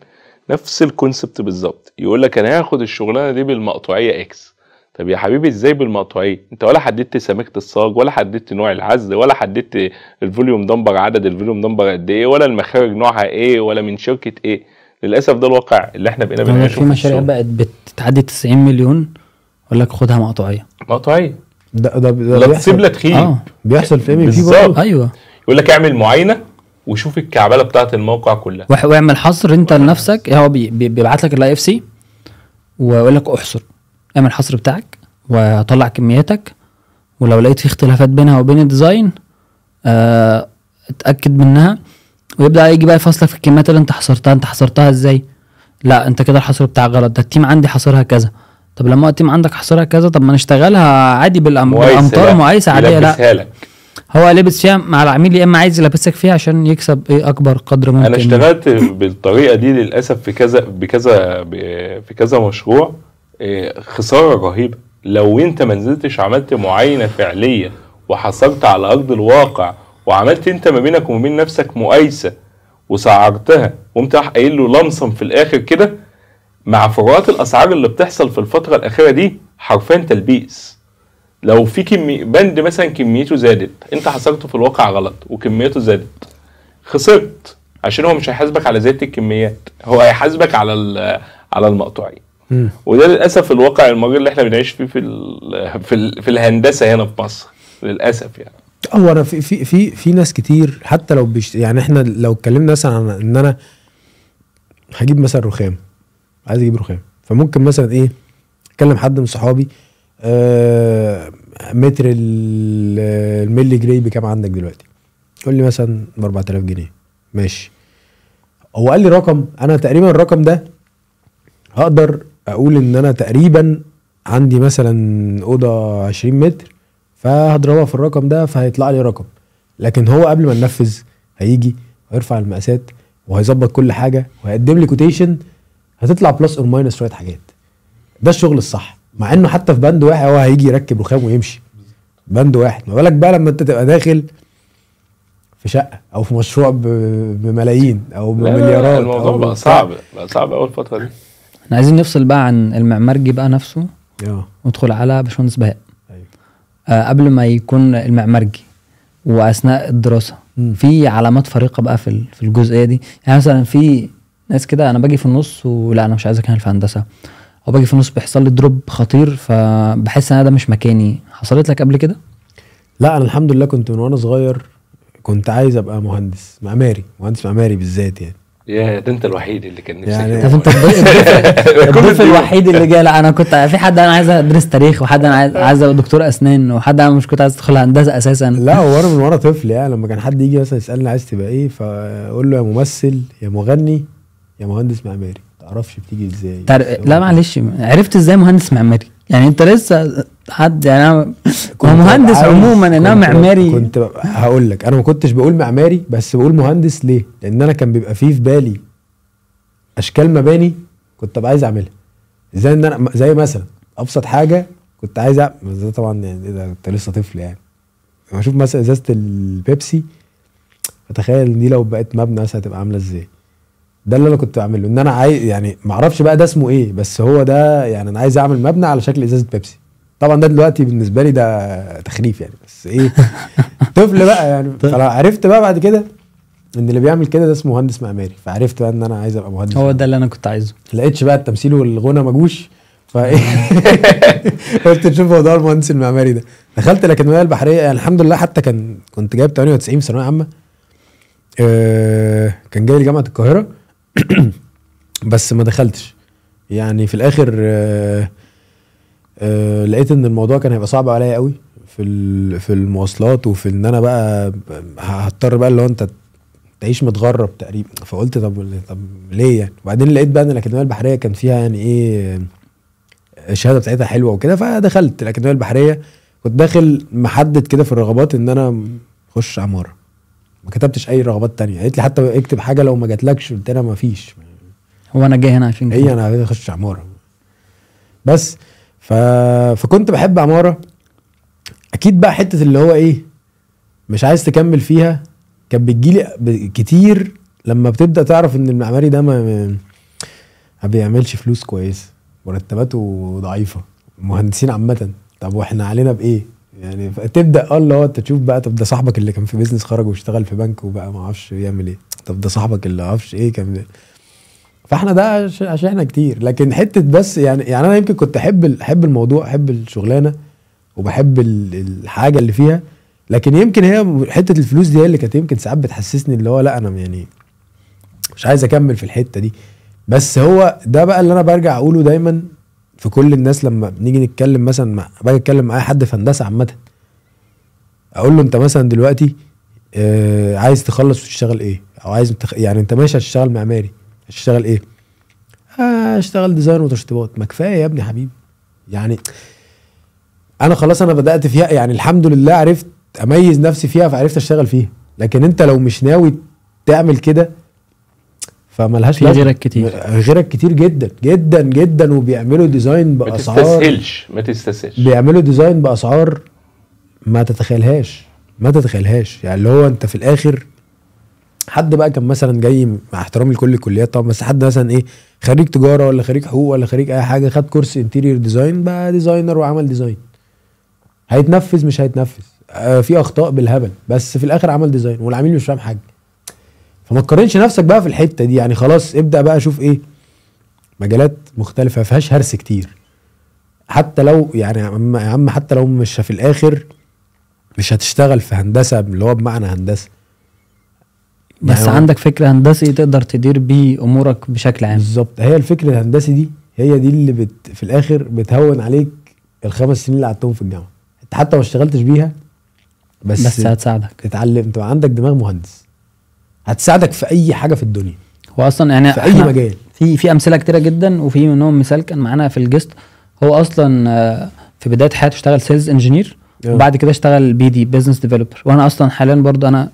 نفس الكونسبت بالظبط يقول لك انا هاخد الشغلانه دي بالمقطوعيه اكس طب يا حبيبي ازاي بالمقطوعيه انت ولا حددت سماكه الصاج ولا حددت نوع العزل ولا حددت الفوليوم دمبر عدد الفوليوم دمبر قد ايه ولا المخارج نوعها ايه ولا من شركه ايه للاسف ده الواقع اللي احنا بقينا يعني بنعيشه في مشاريع بقت بتعدي 90 مليون يقول لك خدها مقطوعيه مقطوعيه ده ده, ده لا تسيب لا تخيب اه بيحصل في ام إيه؟ بي ايوه يقول لك اعمل معاينه وشوف الكعبله بتاعه الموقع كلها واعمل حصر انت لنفسك هو بيبعت لك الاي اف سي ويقول لك احصر اعمل الحصر بتاعك وطلع كمياتك ولو لقيت في اختلافات بينها وبين الديزاين اه اتاكد منها ويبدا يجي بقى يفصلك في الكميات اللي انت حصرتها انت حصرتها ازاي لا انت كده الحصر بتاعك غلط ده التيم عندي حصرها كذا طب لما التيم عندك حصرها كذا طب ما نشتغلها عادي بالامطار مقايسه عاديه لا هو لابس فيها مع العميل يا اما عايز يلبسك فيها عشان يكسب ايه اكبر قدر ممكن انا اشتغلت بالطريقه دي للاسف في كذا بكذا في كذا مشروع آه، خساره رهيبه لو انت ما نزلتش عملت معاينه فعليه وحصلت على ارض الواقع وعملت انت ما بينك وما بين نفسك مقايسه وسعرتها وقمت قايل له لمصم في الاخر كده مع فروقات الاسعار اللي بتحصل في الفتره الاخيره دي حرفيا تلبيس لو في كمي بند مثلا كميته زادت انت حسبته في الواقع غلط وكميته زادت خسرت عشان هو مش هيحاسبك على زياده الكميات هو هيحاسبك على على المقطوعين وده للاسف الواقع المرير اللي احنا بنعيش فيه في ال في, الـ في الهندسه هنا في مصر للاسف يعني هو انا في في في في ناس كتير حتى لو بيشت... يعني احنا لو اتكلمنا مثلا عن ان انا هجيب مثلا رخام عايز اجيب رخام فممكن مثلا ايه اكلم حد من صحابي آه، متر آه، الملي جري بكام عندك دلوقتي قول لي مثلا ب 4000 جنيه ماشي هو قال لي رقم انا تقريبا الرقم ده هقدر اقول ان انا تقريبا عندي مثلا اوضه 20 متر فهضربها في الرقم ده فهيطلع لي رقم لكن هو قبل ما ننفذ هيجي هيرفع المقاسات وهيظبط كل حاجه وهيقدم لي كوتيشن هتطلع بلس اور ماينس شويه حاجات ده الشغل الصح مع انه حتى في بند واحد هو هيجي يركب رخام ويمشي بند واحد ما بالك بقى لما انت تبقى داخل في شقه او في مشروع بملايين او بمليارات الموضوع بقى صعب بقى صعب اول فتره دي احنا عايزين نفصل بقى عن المعمارجي بقى نفسه اه ندخل على باشمهندس بهاء ايوه آه قبل ما يكون المعمارجي واثناء الدراسه م. في علامات فارقه بقى في في الجزئيه دي يعني مثلا في ناس كده انا باجي في النص ولا انا مش عايز اكمل يعني في هندسه وباجي في النص بيحصل لي دروب خطير فبحس ان انا ده مش مكاني حصلت لك قبل كده لا انا الحمد لله كنت من وانا صغير كنت عايز ابقى مهندس معماري مهندس معماري بالذات يعني يا ده انت الوحيد اللي كان نفسك يعني طب انت الضيف الوحيد اللي جاي لا انا كنت في حد انا عايز ادرس تاريخ وحد انا عايز عايز ابقى دكتور اسنان وحد انا مش كنت عايز ادخل هندسه اساسا لا هو انا من وانا طفل يعني لما كان حد يجي مثلا يسالني عايز تبقى ايه فاقول له يا ممثل يا مغني يا مهندس معماري اعرفش بتيجي ازاي تار... لا معلش عرفت ازاي مهندس معماري يعني انت لسه حد يعني انا كنت مهندس عموما انا معماري كنت هقول لك انا ما كنتش بقول معماري بس بقول مهندس ليه؟ لان انا كان بيبقى فيه في بالي اشكال مباني كنت ابقى عايز اعملها زي ان انا زي مثلا ابسط حاجه كنت عايز اعمل ده طبعا يعني ايه ده كنت لسه طفل يعني اشوف مثلا ازازه البيبسي اتخيل دي لو بقت مبنى مثلا هتبقى عامله ازاي ده اللي انا كنت بعمله ان انا عايز يعني ما اعرفش بقى ده اسمه ايه بس هو ده يعني انا عايز اعمل مبنى على شكل ازازه بيبسي طبعا ده دلوقتي بالنسبه لي ده تخريف يعني بس ايه طفل بقى يعني فانا عرفت بقى بعد كده ان اللي بيعمل كده ده اسمه مهندس معماري فعرفت بقى ان انا عايز ابقى مهندس هو ده اللي انا كنت عايزه لقيتش بقى التمثيل والغنى ما جوش إيه، قلت نشوف موضوع المهندس المعماري ده دخلت الاكاديميه البحريه يعني الحمد لله حتى كان كنت جايب 98 في ثانويه عامه آه، كان جاي لجامعه القاهره بس ما دخلتش يعني في الاخر آه، آه، لقيت ان الموضوع كان هيبقى صعب عليا قوي في في المواصلات وفي ان انا بقى هضطر بقى اللي هو انت تعيش متغرب تقريبا فقلت طب طب ليه يعني وبعدين لقيت بقى ان الاكاديميه البحريه كان فيها يعني ايه الشهاده بتاعتها حلوه وكده فدخلت الاكاديميه البحريه كنت داخل محدد كده في الرغبات ان انا اخش عماره ما كتبتش اي رغبات تانية قالت لي حتى اكتب حاجه لو ما جاتلكش قلت لها ما فيش هو انا جاي هنا عشان هي انا عايز اخش عماره بس ف... فكنت بحب عماره اكيد بقى حته اللي هو ايه مش عايز تكمل فيها كانت بتجيلي كتير لما بتبدا تعرف ان المعماري ده ما, بيعملش فلوس كويسه مرتباته ضعيفه مهندسين عامه طب واحنا علينا بايه يعني تبدا اه اللي هو انت تشوف بقى طب ده صاحبك اللي كان في بيزنس خرج واشتغل في بنك وبقى ما اعرفش يعمل ايه طب ده صاحبك اللي ما اعرفش ايه كان فاحنا ده عشان كتير لكن حته بس يعني يعني انا يمكن كنت احب احب الموضوع احب الشغلانه وبحب الحاجه اللي فيها لكن يمكن هي حته الفلوس دي هي اللي كانت يمكن ساعات بتحسسني اللي هو لا انا يعني مش عايز اكمل في الحته دي بس هو ده بقى اللي انا برجع اقوله دايما في كل الناس لما بنيجي نتكلم مثلا مع باجي اتكلم مع اي حد في هندسه عامه اقول له انت مثلا دلوقتي آه عايز تخلص وتشتغل ايه او عايز متخ... يعني انت ماشي هتشتغل معماري هتشتغل ايه آه، هشتغل ديزاين وتشطيبات ما كفايه يا ابني حبيبي يعني انا خلاص انا بدات فيها يعني الحمد لله عرفت اميز نفسي فيها فعرفت اشتغل فيها لكن انت لو مش ناوي تعمل كده فملهاش لازمه غيرك كتير غيرك كتير جدا جدا جدا وبيعملوا ديزاين باسعار ما تستسهلش ما تستسهلش بيعملوا ديزاين باسعار ما تتخيلهاش ما تتخيلهاش يعني اللي هو انت في الاخر حد بقى كان مثلا جاي مع احترامي لكل الكليات طبعا بس حد مثلا ايه خريج تجاره ولا خريج حقوق ولا خريج اي حاجه خد كورس انتيرير ديزاين بقى ديزاينر وعمل ديزاين هيتنفذ مش هيتنفذ آه في اخطاء بالهبل بس في الاخر عمل ديزاين والعميل مش فاهم حاجه فما تقارنش نفسك بقى في الحته دي يعني خلاص ابدا بقى شوف ايه مجالات مختلفه ما فيهاش هرس كتير حتى لو يعني يا عم حتى لو مش في الاخر مش هتشتغل في هندسه اللي هو بمعنى هندسه بس يعني عندك فكر هندسي تقدر تدير بيه امورك بشكل عام بالظبط هي الفكره الهندسي دي هي دي اللي بت في الاخر بتهون عليك الخمس سنين اللي قعدتهم في الجامعه انت حتى ما اشتغلتش بيها بس بس هتساعدك تتعلم تبقى عندك دماغ مهندس هتساعدك في اي حاجه في الدنيا هو اصلا يعني في اي مجال في في امثله كتيره جدا وفي منهم مثال كان معانا في الجست هو اصلا آه، في بدايه حياته اشتغل سيلز انجينير وبعد كده اشتغل بي دي بزنس ديفلوبر وانا اصلا حاليا برضو انا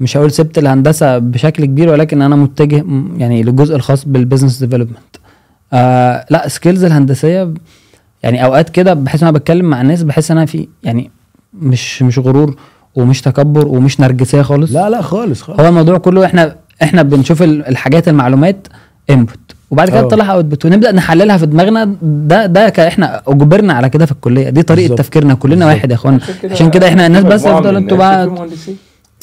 مش هقول سبت الهندسه بشكل كبير ولكن انا متجه يعني للجزء الخاص بالبزنس ديفلوبمنت آه لا سكيلز الهندسيه يعني اوقات كده بحس ان انا بتكلم مع الناس بحس ان انا في يعني مش مش غرور ومش تكبر ومش نرجسيه خالص لا لا خالص خالص هو الموضوع كله احنا احنا بنشوف الحاجات المعلومات انبوت وبعد كده آه. تطلعها اوتبوت ونبدا نحللها في دماغنا ده ده احنا اجبرنا على كده في الكليه دي طريقه بالزبط. تفكيرنا كلنا بالزبط. واحد يا اخوانا عشان كده احنا الناس بس افضل انتوا بقى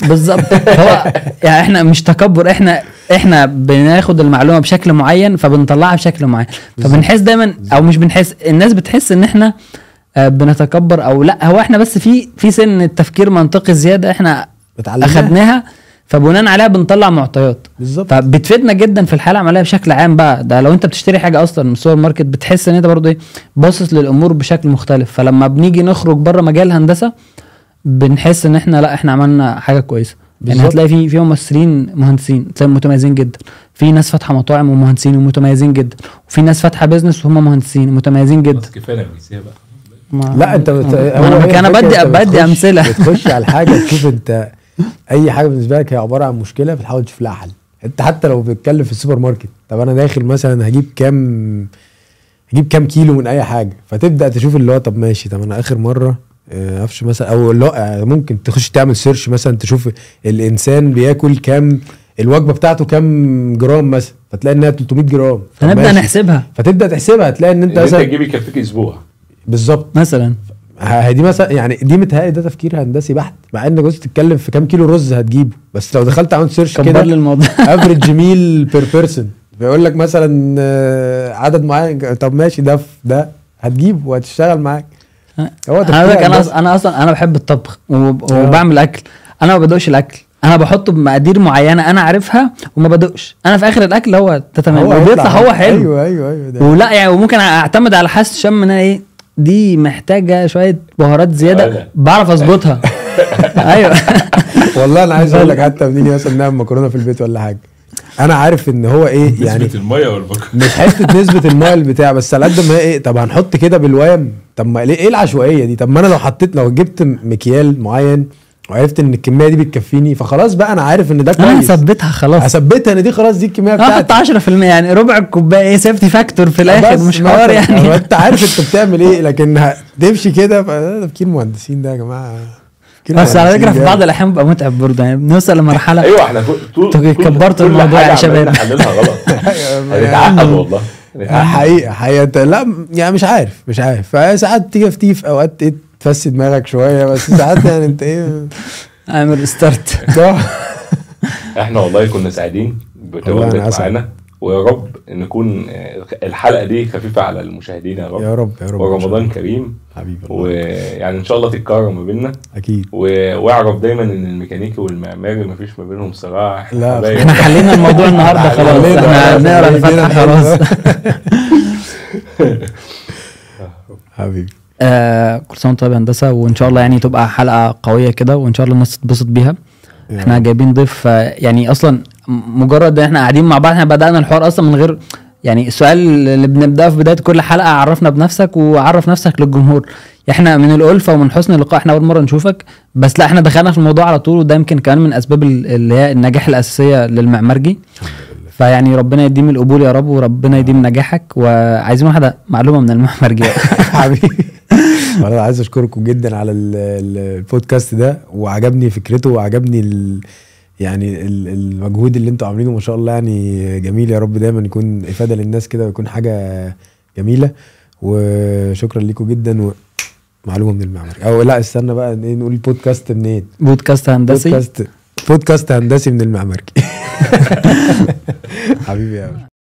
بالظبط هو يعني احنا مش تكبر احنا احنا بناخد المعلومه بشكل معين فبنطلعها بشكل معين فبنحس دايما او مش بنحس الناس بتحس ان احنا آه آه، بنتكبر او لا هو احنا بس في في سن التفكير منطقي زياده احنا اخدناها فبناء عليها بنطلع معطيات بالظبط فبتفيدنا جدا في الحاله العمليه بشكل عام بقى ده لو انت بتشتري حاجه اصلا من السوبر ماركت بتحس ان انت برضه ايه باصص للامور بشكل مختلف فلما بنيجي نخرج بره مجال الهندسه بنحس ان احنا لا احنا عملنا حاجه كويسه بالزبط. يعني هتلاقي في في ممثلين مهندسين متميزين جدا في ناس فاتحه مطاعم ومهندسين ومتميزين جدا وفي ناس فاتحه بيزنس وهم مهندسين متميزين جدا كفايه بقى لا انت بت... انا كان بدي بدي امثله بتخش على الحاجه تشوف انت اي حاجه بالنسبه لك هي عباره عن مشكله بتحاول تشوف لها حل انت حتى لو بتتكلم في السوبر ماركت طب انا داخل مثلا هجيب كام هجيب كام كيلو من اي حاجه فتبدا تشوف اللي هو طب ماشي طب انا اخر مره معرفش آه، مثلا او لا آه، ممكن تخش تعمل سيرش مثلا تشوف الانسان بياكل كام الوجبه بتاعته كام جرام مثلا فتلاقي انها 300 جرام فنبدا نحسبها فتبدا تحسبها تلاقي ان انت مثلا تجيبي كفتك اسبوع بالظبط مثلا هي دي مثلا يعني دي متهيألي ده تفكير هندسي بحت مع انك بس تتكلم في كام كيلو رز هتجيبه بس لو دخلت عملت سيرش كده للموضوع افريج ميل بير بيرسون بيقول لك مثلا آه، عدد معين طب ماشي ده ده هتجيبه وهتشتغل معاك هو انا انا انا اصلا انا بحب الطبخ آه. وبعمل اكل انا ما بدوقش الاكل انا بحطه بمقادير معينه انا عارفها وما بدقش انا في اخر الاكل هو تمام بيطلع هو حلو ايوه ايوه ايوه ولا يعني وممكن اعتمد على حاسه شم ان انا ايه دي محتاجه شويه بهارات زياده أيوة. بعرف اظبطها ايوه والله انا عايز اقول لك حتى منين مثلا نعمل مكرونه في البيت ولا حاجه انا عارف ان هو ايه نسبة يعني نسبه الميه والبكر مش حته نسبه الميه البتاع بس على قد ما هي ايه طب هنحط كده بالوام طب ما ايه العشوائيه دي طب ما انا لو حطيت لو جبت مكيال معين وعرفت ان الكميه دي بتكفيني فخلاص بقى انا عارف ان ده كويس انا هثبتها خلاص هثبتها ان دي خلاص دي الكميه بتاعتي احط 10% يعني ربع الكوبايه ايه سيفتي فاكتور في الاخر مش حوار يعني انت عارف انت بتعمل ايه لكن تمشي كده تفكير مهندسين ده يا جماعه بس على فكره في بعض الاحيان بيبقى متعب برضه يعني بنوصل لمرحله ايوه احنا طول كبرتوا الموضوع يا شباب غلط أيوة، يعني والله حقيقه حقيقه لا يعني مش عارف مش عارف فساعات تيجي في اوقات تفسي دماغك شويه بس ساعات يعني انت ايه اعمل ستارت اه. احنا والله كنا سعيدين بتواجدك معانا ويا رب نكون الحلقه دي خفيفه على المشاهدين يا رب يا رب يا رب ورمضان كريم حبيبي ويعني ان شاء الله تتكرر ما بيننا اكيد واعرف دايما ان الميكانيكي والمعماري ما فيش ما بينهم صراع لا احنا حلينا الموضوع النهارده خلاص احنا هنقرا الفتحه خلاص حبيبي آه كل سنه وانت طيب هندسه وان شاء الله يعني تبقى حلقه قويه كده وان شاء الله الناس تتبسط بيها يعني. احنا جايبين ضيف آه، يعني اصلا مجرد ان احنا قاعدين مع بعض احنا بدانا الحوار اصلا من غير يعني السؤال اللي بنبداه في بدايه كل حلقه عرفنا بنفسك وعرف نفسك للجمهور احنا من الالفه ومن حسن اللقاء احنا اول مره نشوفك بس لا احنا دخلنا في الموضوع على طول وده يمكن كمان من اسباب اللي هي النجاح الاساسيه للمعمرجي فيعني ربنا يديم القبول يا رب وربنا يديم نجاحك وعايزين واحده معلومه من المعمرجي حبيبي انا عايز اشكركم جدا على البودكاست ده وعجبني فكرته وعجبني ال... يعني المجهود اللي انتوا عاملينه ما شاء الله يعني جميل يا رب دايما يكون افاده للناس كده ويكون حاجه جميله وشكرا لكم جدا و... معلومه من المعماري او لا استنى بقى إيه، نقول بودكاست منين بودكاست هندسي بودكاست بودكاست هندسي من المعماري حبيبي يا